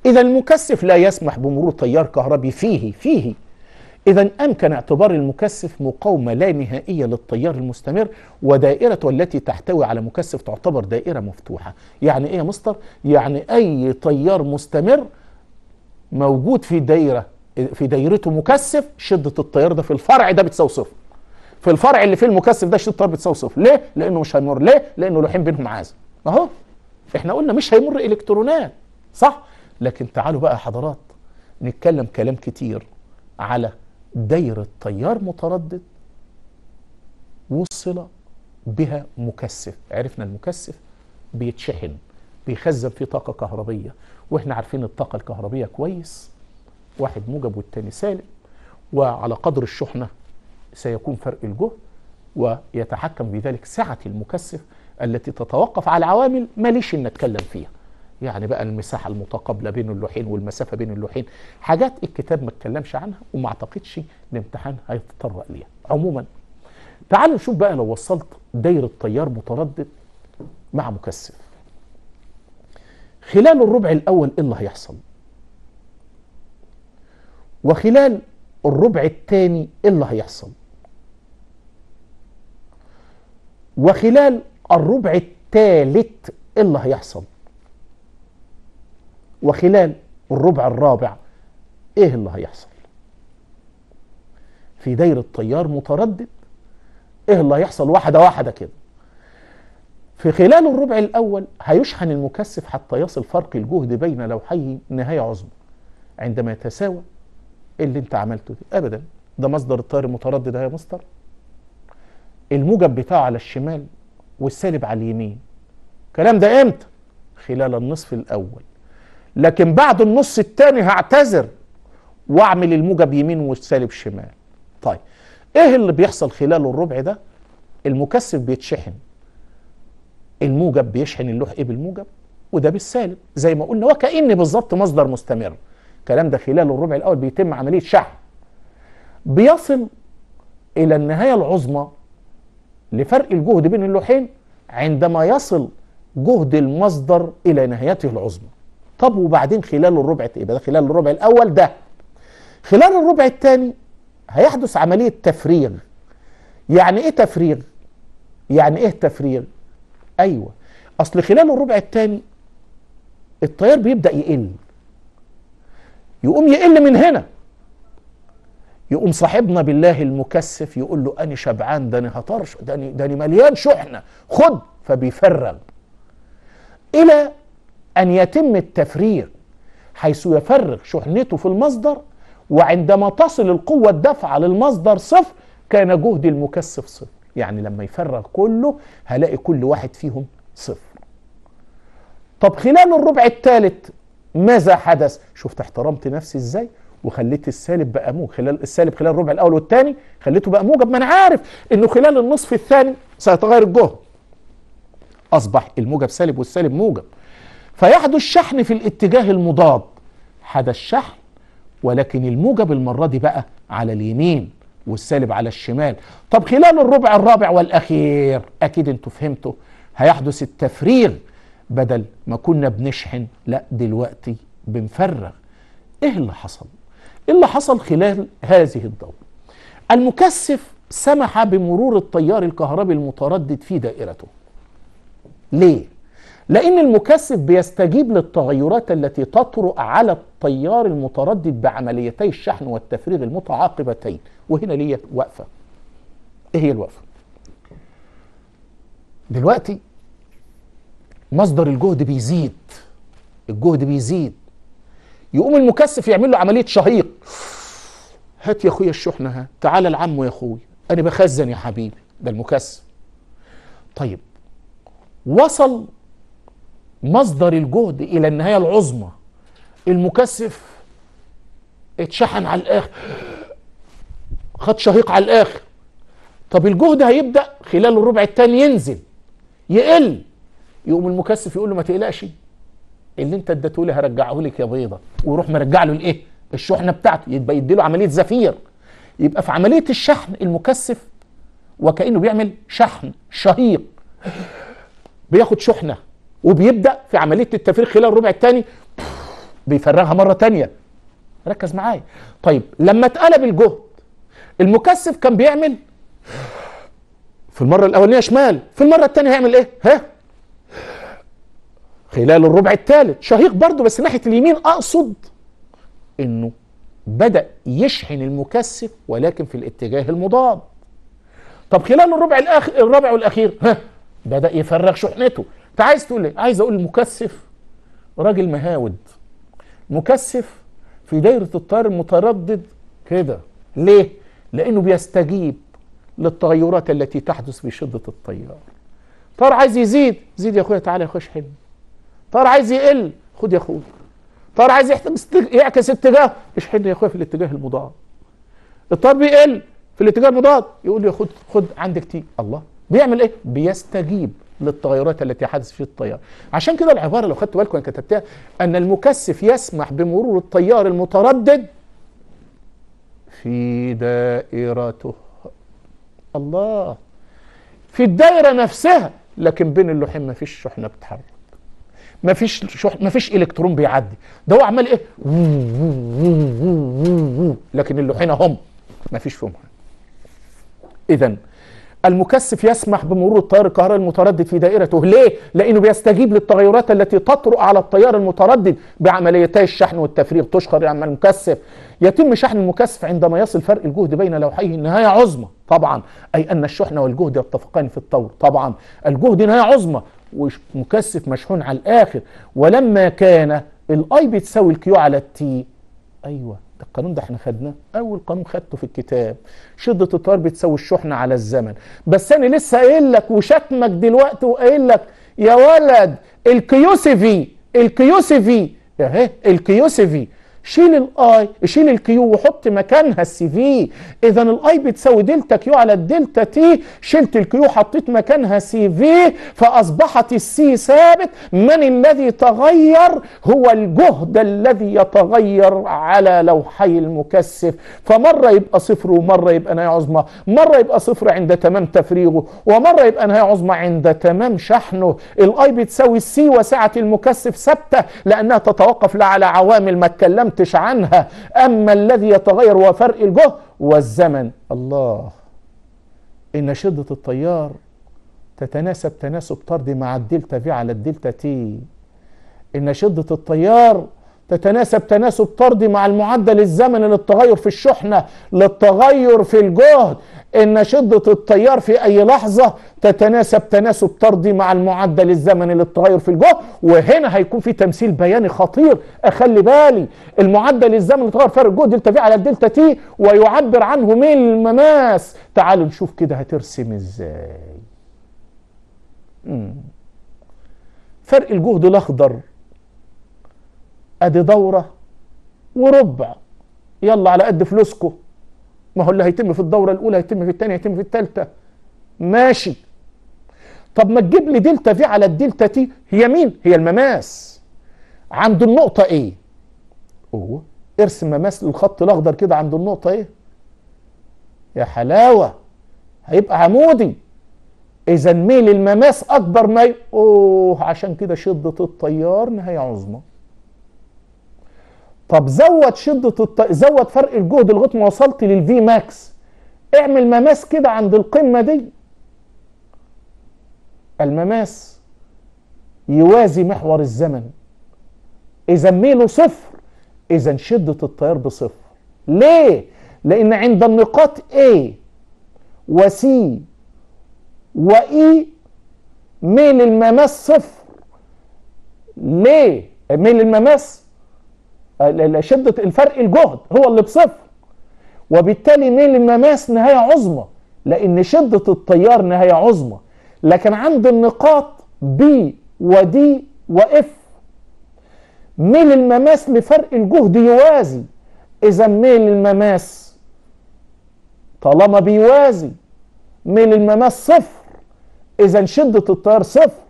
اذا المكثف لا يسمح بمرور تيار كهربي فيه فيه إذا أمكن اعتبار المكثف مقاومة لا نهائية للتيار المستمر ودائرته التي تحتوي على مكثف تعتبر دائرة مفتوحة يعني إيه يا مستر؟ يعني أي تيار مستمر موجود في دايرة في دايرته مكثف شدة التيار ده في الفرع ده بتساوي صفر في الفرع اللي فيه المكثف ده شدة التيار بتساوي صفر ليه؟ لأنه مش هيمر ليه؟ لأنه لوحين بينهم عازل أهو إحنا قلنا مش هيمر إلكترونات صح؟ لكن تعالوا بقى يا حضرات نتكلم كلام كتير على دايرة تيار متردد والصلة بها مكثف عرفنا المكثف بيتشحن بيخزن فيه طاقة كهربية واحنا عارفين الطاقة الكهربية كويس واحد موجب والتاني سالب وعلى قدر الشحنة سيكون فرق الجهد ويتحكم بذلك سعة المكثف التي تتوقف على عوامل ماليش ان اتكلم فيها يعني بقى المساحه المتقابله بين اللوحين والمسافه بين اللوحين حاجات الكتاب ما اتكلمش عنها وما اعتقدش الامتحان هيتطرق ليها عموما تعالوا نشوف بقى لو وصلت دايره التيار متردد مع مكثف خلال الربع الاول ايه اللي هيحصل وخلال الربع الثاني ايه اللي هيحصل وخلال الربع الثالث ايه اللي هيحصل وخلال الربع الرابع ايه اللي هيحصل في دايرة الطيار متردد ايه اللي هيحصل واحدة واحدة كده في خلال الربع الأول هيشحن المكثف حتى يصل فرق الجهد بين لوحيه نهاية عظمى عندما يتساوى اللي انت عملته دي أبدا ده مصدر الطيار المتردد يا مصدر الموجب بتاعه على الشمال والسالب على اليمين الكلام ده امتى خلال النصف الأول لكن بعد النص الثاني هعتذر واعمل الموجب يمين والسالب شمال طيب ايه اللي بيحصل خلال الربع ده المكثف بيتشحن الموجب بيشحن اللوح ايه بالموجب وده بالسالب زي ما قلنا وكأن بالظبط مصدر مستمر الكلام ده خلال الربع الاول بيتم عمليه شحن بيصل الى النهايه العظمى لفرق الجهد بين اللوحين عندما يصل جهد المصدر الى نهايته العظمى طب وبعدين خلال الربع يبقى ده خلال الربع الاول ده خلال الربع الثاني هيحدث عمليه تفريغ يعني ايه تفريغ يعني ايه تفريغ ايوه اصل خلال الربع الثاني التيار بيبدا يقل يقوم يقل من هنا يقوم صاحبنا بالله المكثف يقول له اني شبعان ده انا هطرش ده انا مليان شحنه خد فبيفرغ الى أن يتم التفريغ حيث يفرغ شحنته في المصدر وعندما تصل القوة الدافعة للمصدر صفر كان جهد المكثف صفر يعني لما يفرغ كله هلاقي كل واحد فيهم صفر طب خلال الربع الثالث ماذا حدث شفت احترمت نفسي ازاي وخليت السالب بقى موجب خلال السالب خلال الربع الاول والثاني خليته بقى موجب ما انا عارف انه خلال النصف الثاني سيتغير الجهد اصبح الموجب سالب والسالب موجب فيحدث شحن في الاتجاه المضاد هذا الشحن ولكن الموجب المرة دي بقى على اليمين والسالب على الشمال طب خلال الربع الرابع والأخير أكيد أنتوا فهمتوا هيحدث التفريغ بدل ما كنا بنشحن لا دلوقتي بنفرغ إيه اللي حصل؟ إيه اللي حصل خلال هذه الدورة؟ المكثف سمح بمرور التيار الكهربي المتردد في دائرته ليه؟ لأن المكثف بيستجيب للتغيرات التي تطرأ على التيار المتردد بعمليتي الشحن والتفريغ المتعاقبتين وهنا ليا وقفة إيه هي الوقفة؟ دلوقتي مصدر الجهد بيزيد الجهد بيزيد يقوم المكثف يعمل له عملية شهيق هات يا أخويا الشحنة ها تعال العم يا أخويا أنا بخزن يا حبيبي ده المكثف طيب وصل مصدر الجهد الى النهايه العظمى المكثف اتشحن على الاخر خد شهيق على الاخر طب الجهد هيبدا خلال الربع الثاني ينزل يقل يقوم المكثف يقول له ما تقلقش اللي انت اديته لي هرجعه لك يا بيضه ويروح مرجع له الايه الشحنه بتاعته يبقى يديله عمليه زفير يبقى في عمليه الشحن المكثف وكانه بيعمل شحن شهيق بياخد شحنه وبيبدا في عمليه التفريغ خلال الربع الثاني بيفرغها مره ثانيه ركز معايا طيب لما اتقلب الجهد المكثف كان بيعمل في المره الاولانيه شمال في المره الثانيه هيعمل ايه ها خلال الربع الثالث شهيق برضه بس ناحيه اليمين اقصد انه بدا يشحن المكثف ولكن في الاتجاه المضاد طب خلال الربع الاخر الرابع والاخير ها بدا يفرغ شحنته انت عايز تقول ايه عايز اقول مكثف راجل مهاود مكثف في دايره الطير المتردد كده ليه لانه بيستجيب للتغيرات التي تحدث بشده الطيار طار عايز يزيد زيد يا اخويا تعالى يا اخويا حلم طار عايز يقل خد يا اخويا طار عايز يعكس اتجاه اشحن يا اخويا في الاتجاه المضاد الطار بيقل في الاتجاه المضاد يقول له خد خد عندك تي الله بيعمل ايه بيستجيب للتغيرات التي حدث في التيار عشان كده العبارة لو خدت بالكم أنا كتبتها أن المكثف يسمح بمرور التيار المتردد في دائرته الله في الدائرة نفسها لكن بين اللوحين مفيش شحنة بتتحرك مفيش شح... مفيش الكترون بيعدي ده هو عمال ايه لكن اللوحين هم مفيش فيهم اذا المكثف يسمح بمرور التيار الكهربائي المتردد في دائرته ليه؟ لأنه بيستجيب للتغيرات التي تطرأ على التيار المتردد بعمليتي الشحن والتفريغ يا عم المكثف يتم شحن المكثف عندما يصل فرق الجهد بين لوحيه النهاية عظمى طبعا أي أن الشحن والجهد يتفقان في الطور طبعا الجهد نهاية عظمى ومكثف مشحون على الآخر ولما كان الاي بتساوي الكيو على التي أيوه ده القانون ده احنا خدناه اول قانون خدته في الكتاب شده الطار بتساوي الشحنة على الزمن بس انا لسه قايل لك وشتمك دلوقتي وقايل لك يا ولد الكيوسيفي الكيوسيفي اهي إيه؟ الكيوسيفي شيل الاي شيل الكيو وحط مكانها السي في اذا الاي بتساوي دلتا كيو على الدلتا تي شلت الكيو حطيت مكانها سي في فاصبحت السي ثابت من الذي تغير هو الجهد الذي يتغير على لوحي المكثف فمره يبقى صفر ومره يبقى نهايه عظمى مره يبقى صفر عند تمام تفريغه ومره يبقى نهايه عظمى عند تمام شحنه الاي بتساوي السي وسعه المكثف ثابته لانها تتوقف لا على عوامل ما اتكلمت تنتش عنها أما الذي يتغير هو فرق الجهد والزمن الله إن شدة التيار تتناسب تناسب طردي مع الدلتا في على الدلتا تي إن شدة التيار تتناسب تناسب طردي مع المعدل الزمني للتغير في الشحنة للتغير في الجهد ان شدة التيار في اي لحظة تتناسب تناسب طردي مع المعدل الزمني للتغير في الجهد وهنا هيكون في تمثيل بياني خطير اخلي بالي المعدل الزمني للتغير فرق الجهد دلتا في على الدلتا تي ويعبر عنه ميل المماس تعالوا نشوف كده هترسم ازاي فرق الجهد الاخضر ادي دورة وربع يلا على قد فلوسكم ما هو اللي هيتم في الدوره الاولى هيتم في الثانيه هيتم في الثالثه ماشي طب ما تجيب لي دلتا في على الدلتا تي هي مين هي المماس عند النقطه ايه اوه ارسم مماس للخط الاخضر كده عند النقطه ايه يا حلاوه هيبقى عمودي اذا ميل المماس اكبر ما ي... اوه عشان كده شده التيار نهايه عظمى طب زود شده الط... زود فرق الجهد لغايه ما وصلت للفي ماكس اعمل مماس كده عند القمه دي المماس يوازي محور الزمن اذا ميله صفر اذا شده التيار بصفر ليه لان عند النقاط A و C و E ميل المماس صفر ليه ميل المماس شدة الفرق الجهد هو اللي بصفر وبالتالي ميل المماس نهاية عظمى لأن شدة التيار نهاية عظمى لكن عند النقاط B و D و F ميل المماس لفرق الجهد يوازي إذا ميل المماس طالما بيوازي ميل المماس صفر إذا شدة التيار صفر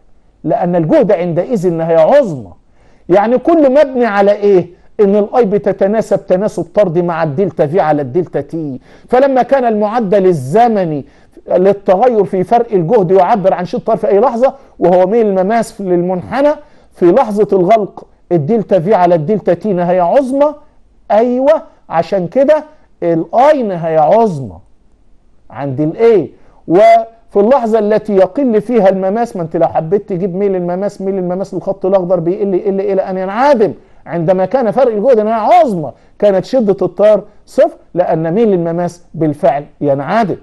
لأن الجهد عندئذ نهاية عظمى يعني كل مبني على إيه؟ ان الاي بتتناسب تناسب طردي مع الدلتا في على الدلتا تي فلما كان المعدل الزمني للتغير في فرق الجهد يعبر عن شيء الطار في اي لحظه وهو ميل المماس للمنحنى في لحظه الغلق الدلتا في على الدلتا تي نهايه عظمى ايوه عشان كده الاي نهايه عظمى عند الاي وفي اللحظه التي يقل فيها المماس ما انت لو حبيت تجيب ميل المماس ميل المماس الخط الاخضر بيقل يقل الى ان ينعدم عندما كان فرق الجهد انواع عظمى كانت شده التيار صفر لان ميل المماس بالفعل ينعدم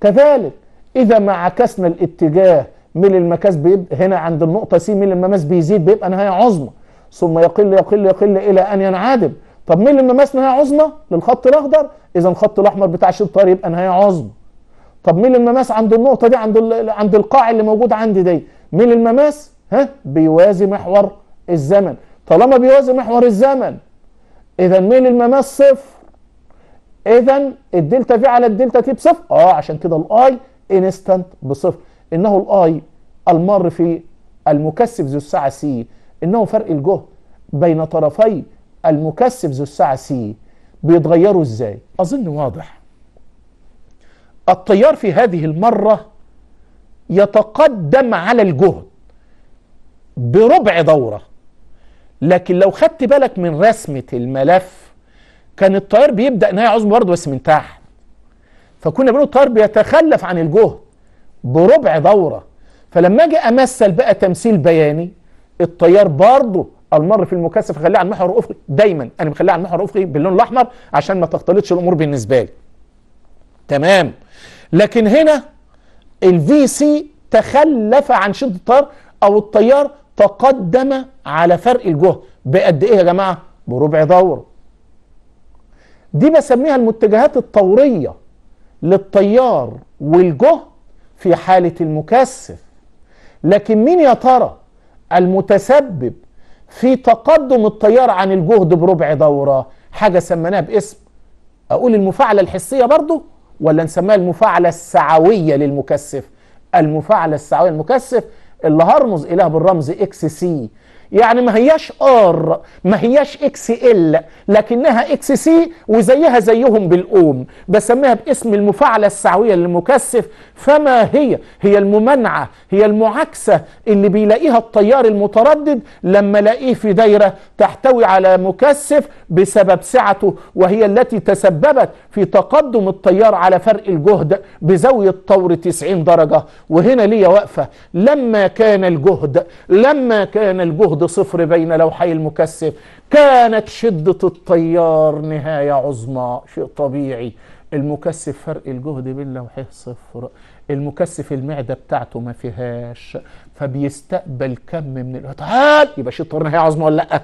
كذلك اذا ما عكسنا الاتجاه ميل المكاس بيبقى هنا عند النقطه سي ميل المماس بيزيد بيبقى نهايه عظمى ثم يقل يقل يقل الى ان ينعدم طب ميل المماس نهايه عظمى للخط الاخضر اذا الخط الاحمر بتاع شدة التيار يبقى نهايه عظمى طب ميل المماس عند النقطه دي عند عند القاع اللي موجود عندي دي ميل المماس ها بيوازي محور الزمن طالما بيوازي محور الزمن اذا ميل المماس صفر اذا الدلتا في على الدلتا تي بصفر اه عشان كده الاي انستنت بصفر انه الاي المر في المكثف ذو الساعه سي انه فرق الجهد بين طرفي المكثف ذو الساعه سي بيتغيروا ازاي اظن واضح التيار في هذه المره يتقدم على الجهد بربع دوره لكن لو خدت بالك من رسمه الملف كان الطيار بيبدا ان هي عظم برضه بس من تحت فكنا بنقول الطيار بيتخلف عن الجهد بربع دوره فلما اجي امثل بقى تمثيل بياني الطيار برضه المر في المكثف خليه على المحور الافقي دايما انا مخليه على المحور الافقي باللون الاحمر عشان ما تختلطش الامور بالنسبه لي تمام لكن هنا الفي سي تخلف عن شده الطيار او الطيار تقدم على فرق الجهد بقد ايه يا جماعه بربع دوره دي بسميها المتجهات الطوريه للتيار والجهد في حاله المكثف لكن مين يا ترى المتسبب في تقدم التيار عن الجهد بربع دوره حاجه سميناها باسم اقول المفاعله الحسيه برضه ولا نسميها المفاعله السعويه للمكثف المفاعله السعويه المكثف اللي هرمز إليها بالرمز اكس سي يعني ما هياش ار ما هياش اكس ال لكنها اكس سي وزيها زيهم بالأوم بسميها باسم المفاعلة السعوية للمكثف فما هي هي الممانعة هي المعاكسة اللي بيلاقيها التيار المتردد لما الاقيه في دايرة تحتوي على مكثف بسبب سعته وهي التي تسببت في تقدم التيار على فرق الجهد بزاوية طور 90 درجة وهنا ليا واقفة لما كان الجهد لما كان الجهد صفر بين لوحي المكثف كانت شدة التيار نهاية عظمى شيء طبيعي المكثف فرق الجهد بين لوحيه صفر المكثف المعدة بتاعته ما فيهاش فبيستقبل كم من الهات يبقى شيء طيار نهاية عظمى ولا لأ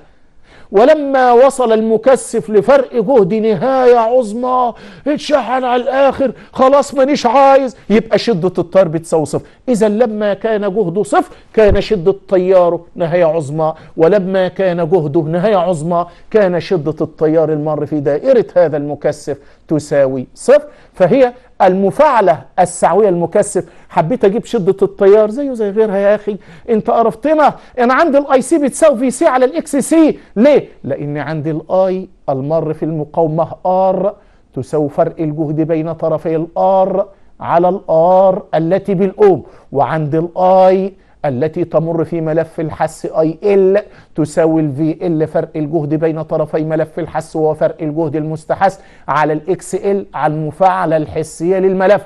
ولما وصل المكثف لفرق جهد نهاية عظمى اتشحن على الآخر خلاص مانيش عايز يبقى شدة الطيار بتساوي صفر إذا لما كان جهده صفر كان شدة طياره نهاية عظمى ولما كان جهده نهاية عظمى كان شدة الطيار المر في دائرة هذا المكثف تساوي صفر فهي المفاعلة السعوية المكثف حبيت اجيب شدة التيار زيه زي غيرها يا اخي انت قرفتنا انا عندي الاي سي بتساوي في سي على الاكس سي ليه لان عندي الاي المر في المقاومة ار تساوي فرق الجهد بين طرفي الار على الار التي بالام وعند الاي التي تمر في ملف الحس اي ال تساوي الفي ال فرق الجهد بين طرفي ملف الحس وهو فرق الجهد المستحث على الاكس ال على المفاعله الحسيه للملف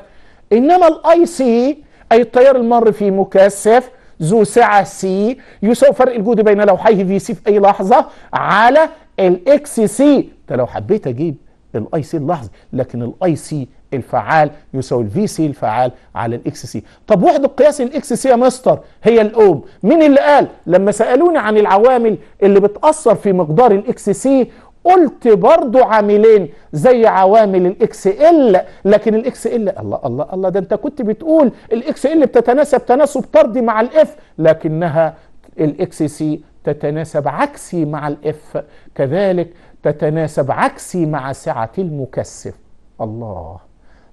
انما الاي سي اي التيار المر في مكثف ذو سعه سي يساوي فرق الجهد بين لوحيه في سي في اي لحظه على الاكس سي انت لو حبيت اجيب الاي سي اللحظي لكن الاي سي الفعال يساوي الفي سي الفعال على الاكس سي طب وحده قياس الاكس سي يا مستر هي الاوم مين اللي قال لما سالوني عن العوامل اللي بتاثر في مقدار الاكس سي قلت برضو عاملين زي عوامل الاكس ال لكن الاكس ال الله الله الله ده انت كنت بتقول الاكس ال بتتناسب تناسب طردي مع الاف لكنها الاكس سي تتناسب عكسي مع الاف كذلك تتناسب عكسي مع سعه المكثف الله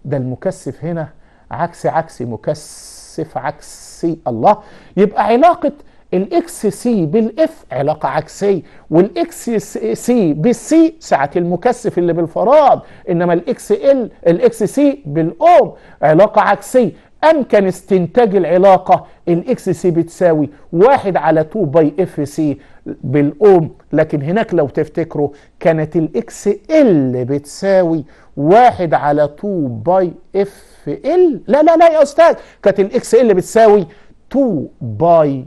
ده المكثف هنا عكس عكس مكثف عكسي الله يبقى علاقة الاكس سي بالاف علاقة عكسية والاكس سي بالسي ساعة المكثف اللي بالفراد انما الاكس ال الاكس سي بالاوم علاقة عكسية أمكن استنتاج العلاقة الإكس سي بتساوي واحد على 2 باي إف سي بالأوم لكن هناك لو تفتكروا كانت الإكس ال بتساوي واحد على 2 باي إف ال لا لا لا يا أستاذ كانت الإكس ال بتساوي 2 باي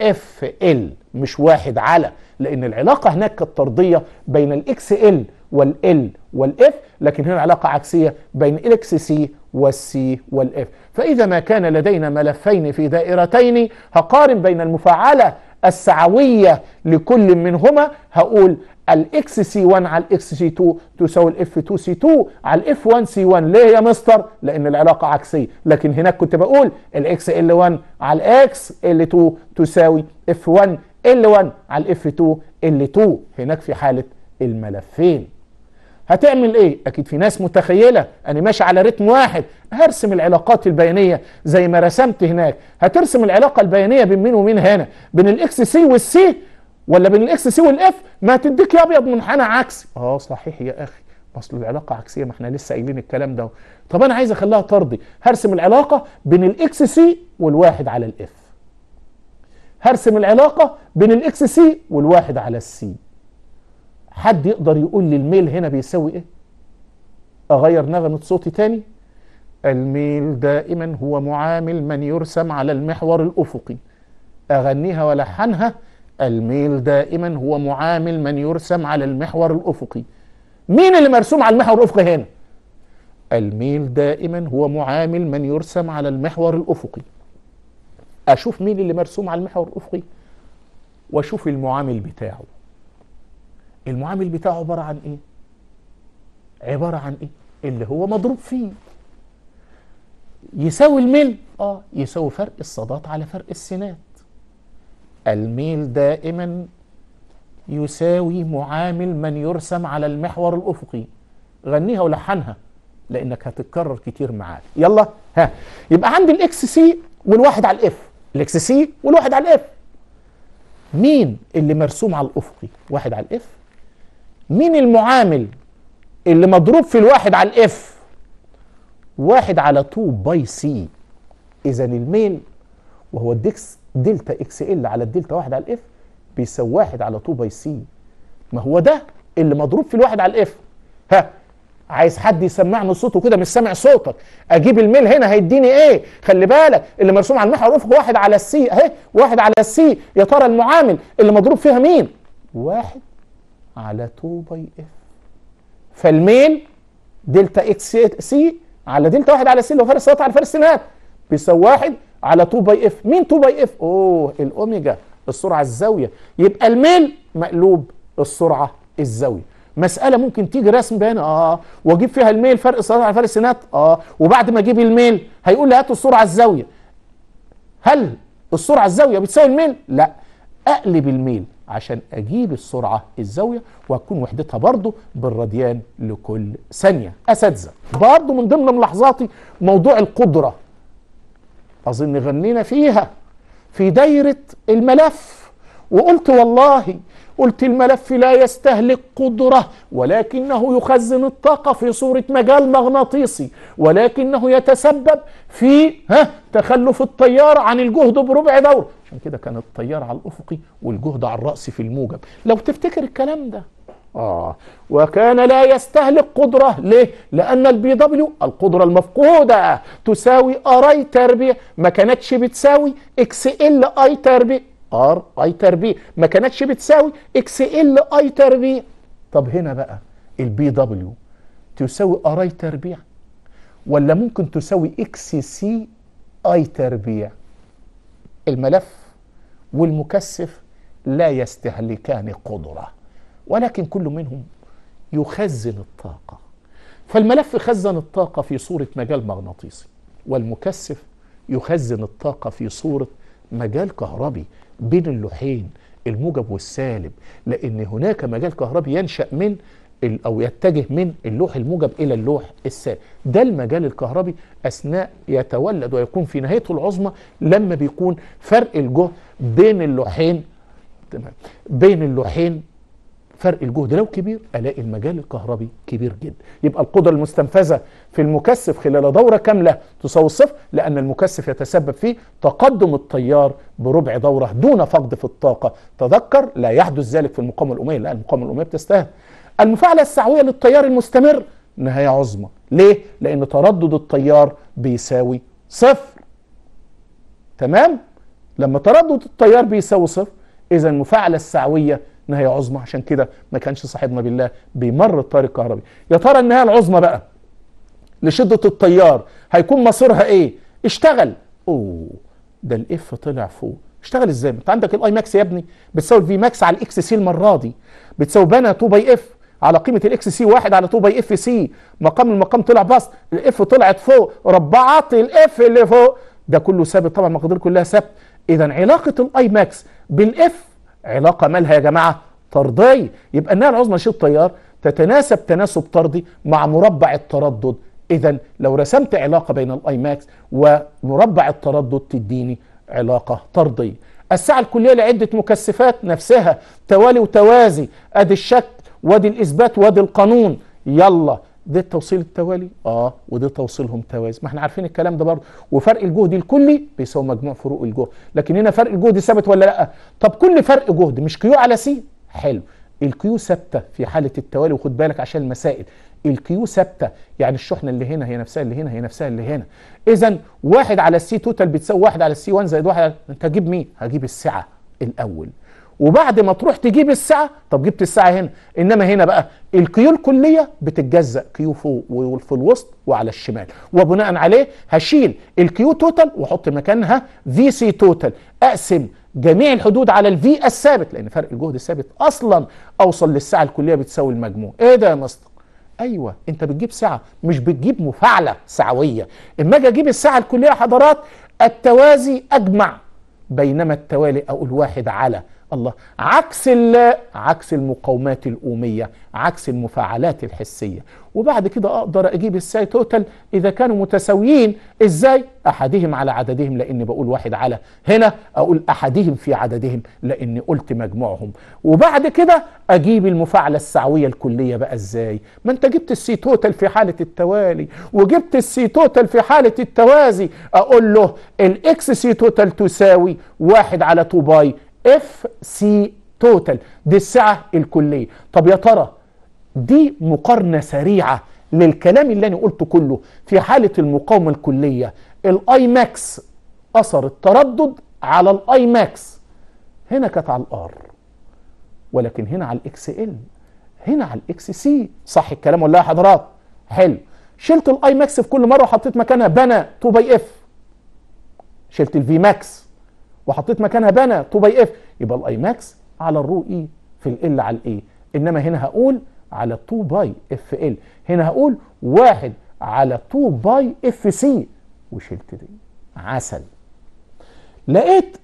اف ال مش واحد على لان العلاقه هناك كانت طرديه بين الاكس ال والال والاف لكن هنا علاقه عكسيه بين الاكس سي والسي والاف فإذا ما كان لدينا ملفين في دائرتين هقارن بين المفعلة السعوية لكل منهما هقول الاكس سي 1 على الاكس سي 2 تساوي الاف 2 سي 2 على الاف 1 سي 1 ليه يا مستر؟ لان العلاقه عكسيه لكن هناك كنت بقول الاكس ال 1 على الاكس ال 2 تساوي اف 1 ال 1 على الاف 2 ال 2 هناك في حاله الملفين هتعمل ايه اكيد في ناس متخيله انا ماشي على رتم واحد هرسم العلاقات البيانيه زي ما رسمت هناك هترسم العلاقه البيانيه بين مين ومين هنا بين الاكس سي والسي ولا بين الاكس سي والاف ما تديك يا ابيض منحنى عكسي اه صحيح يا اخي اصل العلاقه عكسيه ما احنا لسه قايلين الكلام ده طب انا عايز اخليها طردي هرسم العلاقه بين الاكس سي والواحد على الاف هرسم العلاقه بين الاكس سي والواحد على السي حد يقدر يقول لي الميل هنا بيساوي ايه اغير نغمه صوتي تاني الميل دائما هو معامل من يرسم على المحور الافقي اغنيها والحنها الميل دائما هو معامل من يرسم على المحور الافقي مين اللي مرسوم على المحور الافقي هنا الميل دائما هو معامل من يرسم على المحور الافقي اشوف مين اللي مرسوم على المحور الافقي واشوف المعامل بتاعه المعامل بتاعه عبارة عن ايه عبارة عن ايه اللي هو مضروب فيه يساوي الميل اه يساوي فرق الصادات على فرق السينات الميل دائما يساوي معامل من يرسم على المحور الافقي غنيها ولحنها لانك هتتكرر كتير معاك يلا ها يبقى عندي الاكس سي والواحد على الاف الاكس سي والواحد على الاف مين اللي مرسوم على الافقي واحد على الاف مين المعامل اللي مضروب في الواحد على الاف واحد على 2 باي سي اذا الميل وهو الديكس دلتا اكس ال على الدلتا واحد على الاف بيساوي واحد على 2 باي سي ما هو ده اللي مضروب في الواحد على الاف ها عايز حد يسمعني صوته كده مش سامع صوتك اجيب الميل هنا هيديني ايه خلي بالك اللي مرسوم على المحور واحد على السي اهي واحد على السي يا ترى المعامل اللي مضروب فيها مين واحد على 2 باي اف فالميل دلتا اكس سي على دلتا 1 على سي اللي هو فارس على فرق السينات بيساوي 1 على 2 باي اف مين 2 باي اف اوه الاوميجا السرعه الزاويه يبقى الميل مقلوب السرعه الزاويه مساله ممكن تيجي رسم بيان اه واجيب فيها الميل فرق السرعه على فرق السينات اه وبعد ما اجيب الميل هيقول لي هاتوا السرعه الزاويه هل السرعه الزاويه بتساوي الميل لا اقلب الميل عشان اجيب السرعه الزاويه وهتكون وحدتها برضو بالراديان لكل ثانيه اساتذه برضو من ضمن ملاحظاتي موضوع القدره اظن غنينا فيها في دايره الملف وقلت والله قلت الملف لا يستهلك قدرة ولكنه يخزن الطاقة في صورة مجال مغناطيسي ولكنه يتسبب في ها تخلف الطيار عن الجهد بربع دورة عشان كده كان التيار على الافقي والجهد على الراس في الموجب لو تفتكر الكلام ده آه وكان لا يستهلك قدرة ليه؟ لأن البي دبليو القدرة المفقودة تساوي ار اي تربيع ما كانتش بتساوي اكس ال اي تربيع ار اي تربيع ما كانتش بتساوي اكس ال اي تربيع طب هنا بقى البي دبليو تساوي ار اي تربيع ولا ممكن تساوي اكس سي اي تربيع الملف والمكثف لا يستهلكان قدره ولكن كل منهم يخزن الطاقه فالملف خزن الطاقه في صوره مجال مغناطيسي والمكثف يخزن الطاقه في صوره مجال كهربي بين اللوحين الموجب والسالب لان هناك مجال كهربي ينشا من او يتجه من اللوح الموجب الى اللوح السالب ده المجال الكهربي اثناء يتولد ويكون في نهايته العظمى لما بيكون فرق الجهد بين اللوحين تمام بين اللوحين فرق الجهد لو كبير الاقي المجال الكهربي كبير جدا يبقى القدره المستنفذه في المكثف خلال دوره كامله تساوي الصفر لان المكثف يتسبب في تقدم التيار بربع دوره دون فقد في الطاقه تذكر لا يحدث ذلك في المقاومه الاميه لان المقاومه الاميه بتستهلك المفاعلة السعوية للتيار المستمر نهاية عظمى ليه؟ لأن تردد التيار بيساوي صفر تمام؟ لما تردد التيار بيساوي صفر إذا المفاعلة السعوية نهاية عظمى عشان كده ما كانش صاحبنا بالله بيمر التيار الكهربي يا ترى النهاية العظمى بقى لشدة التيار هيكون مصيرها إيه؟ اشتغل أوه ده الإف طلع فوق اشتغل ازاي؟ انت عندك الاي ماكس يا ابني بتساوي الفي ماكس على الاكس سي المره دي بتساوي بنا 2 باي اف على قيمه الاكس سي واحد على 2 باي اف سي مقام المقام طلع باص الاف طلعت فوق ربعت الاف اللي فوق ده كله ثابت طبعا المقادير كلها ثابت اذا علاقه الاي ماكس بالاف علاقه مالها يا جماعه طرديه يبقى انها العظمى شيء التيار تتناسب تناسب طردي مع مربع التردد اذا لو رسمت علاقه بين الاي ماكس ومربع التردد تديني علاقه طرديه الساعه الكليه لعده مكثفات نفسها توالي وتوازي ادي الشك وادي الاثبات وادي القانون يلا ده التوصيل التوالي اه وده توصيلهم توازي ما احنا عارفين الكلام ده برضه وفرق الجهد الكلي بيساوي مجموع فروق الجهد لكن هنا فرق الجهد ثابت ولا لا طب كل فرق جهد مش كيو على سي حلو الكيو ثابته في حاله التوالي وخد بالك عشان المسائل الكيو ثابته يعني الشحنه اللي هنا هي نفسها اللي هنا هي نفسها اللي هنا اذا واحد على السي توتال بتساوي واحد على السي 1 زائد واحد على انت هجيب مين هجيب السعه الاول وبعد ما تروح تجيب الساعه طب جبت الساعه هنا انما هنا بقى الكيو الكليه بتتجزا كيو فوق وفي الوسط وعلى الشمال وبناء عليه هشيل الكيو توتال واحط مكانها في سي توتال اقسم جميع الحدود على الفي الثابت لان فرق الجهد الثابت اصلا اوصل للساعه الكليه بتساوي المجموع ايه ده يا مستر ايوه انت بتجيب ساعه مش بتجيب مفاعله ساعويه اما اجي اجيب الساعه الكليه حضرات التوازي اجمع بينما التوالي اقول واحد على الله عكس عكس المقاومات الأومية عكس المفاعلات الحسية وبعد كده أقدر أجيب الساي توتال إذا كانوا متساويين إزاي أحدهم على عددهم لأن بقول واحد على هنا أقول أحدهم في عددهم لأن قلت مجموعهم وبعد كده أجيب المفاعلة السعوية الكلية بقى إزاي ما أنت جبت السي توتال في حالة التوالي وجبت السي توتال في حالة التوازي أقول له الإكس سي توتال تساوي واحد على 2 باي اف سي توتال دي السعه الكليه طب يا ترى دي مقارنه سريعه للكلام اللي انا قلته كله في حاله المقاومه الكليه الاي ماكس اثر التردد على الاي ماكس هنا كانت على الار ولكن هنا على الاكس ال هنا على الاكس سي صح الكلام ولا يا حضرات حلو شلت الاي ماكس في كل مره وحطيت مكانها بنا 2 باي اف شلت الفي ماكس وحطيت مكانها بنا 2 باي اف يبقى الاي ماكس على الرو اي في ال على الاي انما هنا هقول على 2 باي اف ال هنا هقول 1 على 2 باي اف سي وشلت دي عسل لقيت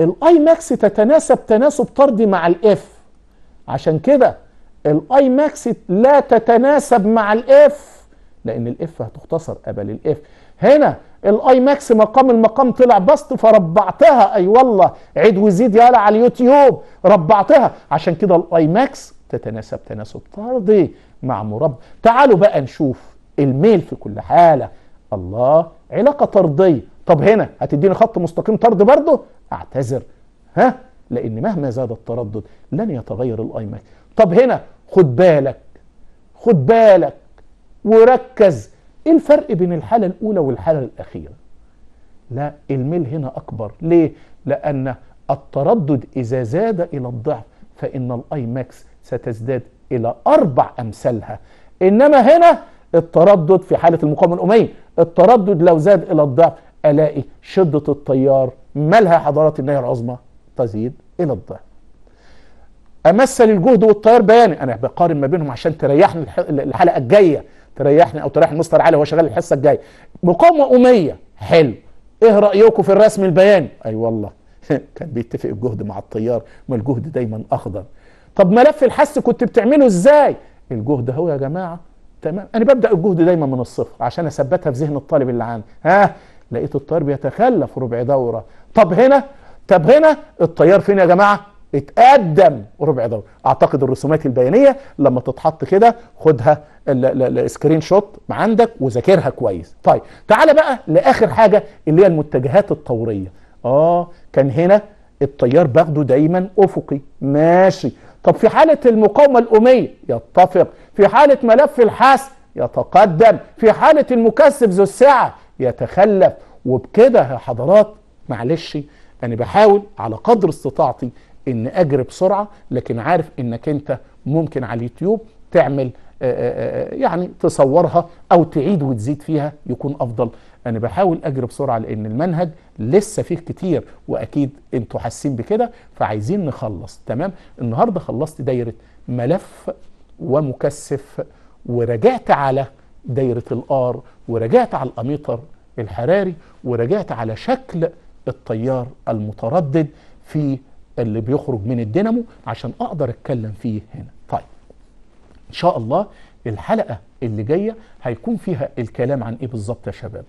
الاي ماكس تتناسب تناسب طردي مع الاف عشان كده الاي ماكس لا تتناسب مع الاف لان الاف هتختصر قبل الاف هنا الاي ماكس مقام المقام طلع بسط فربعتها اي والله عيد وزيد يالا على اليوتيوب ربعتها عشان كده الاي ماكس تتناسب تناسب طردي مع مربع تعالوا بقى نشوف الميل في كل حاله الله علاقه طرديه طب هنا هتديني خط مستقيم طرد برضه اعتذر ها لان مهما زاد التردد لن يتغير الاي ماكس طب هنا خد بالك خد بالك وركز ايه الفرق بين الحالة الاولى والحالة الاخيرة لا الميل هنا اكبر ليه لان التردد اذا زاد الى الضعف فان الاي ماكس ستزداد الى اربع امثالها انما هنا التردد في حالة المقاومة الاممية التردد لو زاد الى الضعف الاقي شدة التيار مالها حضارات النهاية العظمى تزيد الى الضعف امثل الجهد والتيار بياني انا بقارن ما بينهم عشان تريحني الحلقه الجايه تريحني او تريح المستر علي هو شغال الحصه الجايه مقاومه اميه حلو ايه رايكم في الرسم البياني اي أيوة والله [LAUGHS] كان بيتفق الجهد مع الطيار ما الجهد دايما اخضر طب ملف الحس كنت بتعمله ازاي الجهد اهو يا جماعه تمام انا ببدا الجهد دايما من الصفر عشان اثبتها في ذهن الطالب اللي عندي ها لقيت الطيار بيتخلف ربع دوره طب هنا طب هنا الطيار فين يا جماعه اتقدم ربع دوري اعتقد الرسومات البيانيه لما تتحط كده خدها السكرين شوت عندك وذاكرها كويس طيب تعال بقى لاخر حاجه اللي هي المتجهات الطوريه اه كان هنا التيار باخده دايما افقي ماشي طب في حاله المقاومه الاميه يتفق في حاله ملف الحاس يتقدم في حاله المكثف ذو الساعه يتخلف وبكده يا حضرات معلش انا بحاول على قدر استطاعتي ان اجري بسرعه لكن عارف انك انت ممكن على اليوتيوب تعمل آه، آه، آه، يعني تصورها او تعيد وتزيد فيها يكون افضل انا بحاول اجري بسرعه لان المنهج لسه فيه كتير واكيد انتوا حاسين بكده فعايزين نخلص تمام النهارده خلصت دايره ملف ومكثف ورجعت على دايره الار ورجعت على الاميتر الحراري ورجعت على شكل التيار المتردد في اللي بيخرج من الدينامو عشان اقدر اتكلم فيه هنا طيب ان شاء الله الحلقه اللي جايه هيكون فيها الكلام عن ايه بالظبط يا شباب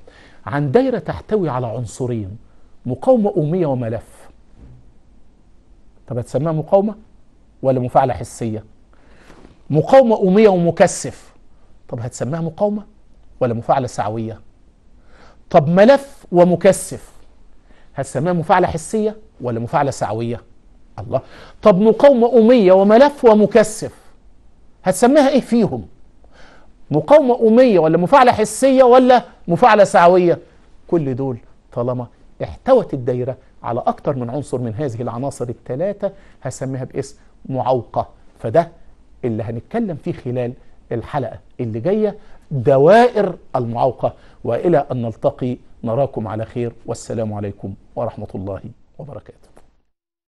عن دايره تحتوي على عنصرين مقاومه اميه وملف طب هتسميها مقاومه ولا مفاعله حسيه مقاومه اميه ومكثف طب هتسميها مقاومه ولا مفاعله سعويه طب ملف ومكثف هتسميها مفاعله حسيه ولا مفاعله سعويه الله طب مقاومة أمية وملف ومكثف هتسميها إيه فيهم مقاومة أمية ولا مفاعلة حسية ولا مفاعلة سعوية كل دول طالما احتوت الدايرة على أكتر من عنصر من هذه العناصر الثلاثة هسميها باسم معوقة فده اللي هنتكلم فيه خلال الحلقة اللي جاية دوائر المعوقة وإلى أن نلتقي نراكم على خير والسلام عليكم ورحمة الله وبركاته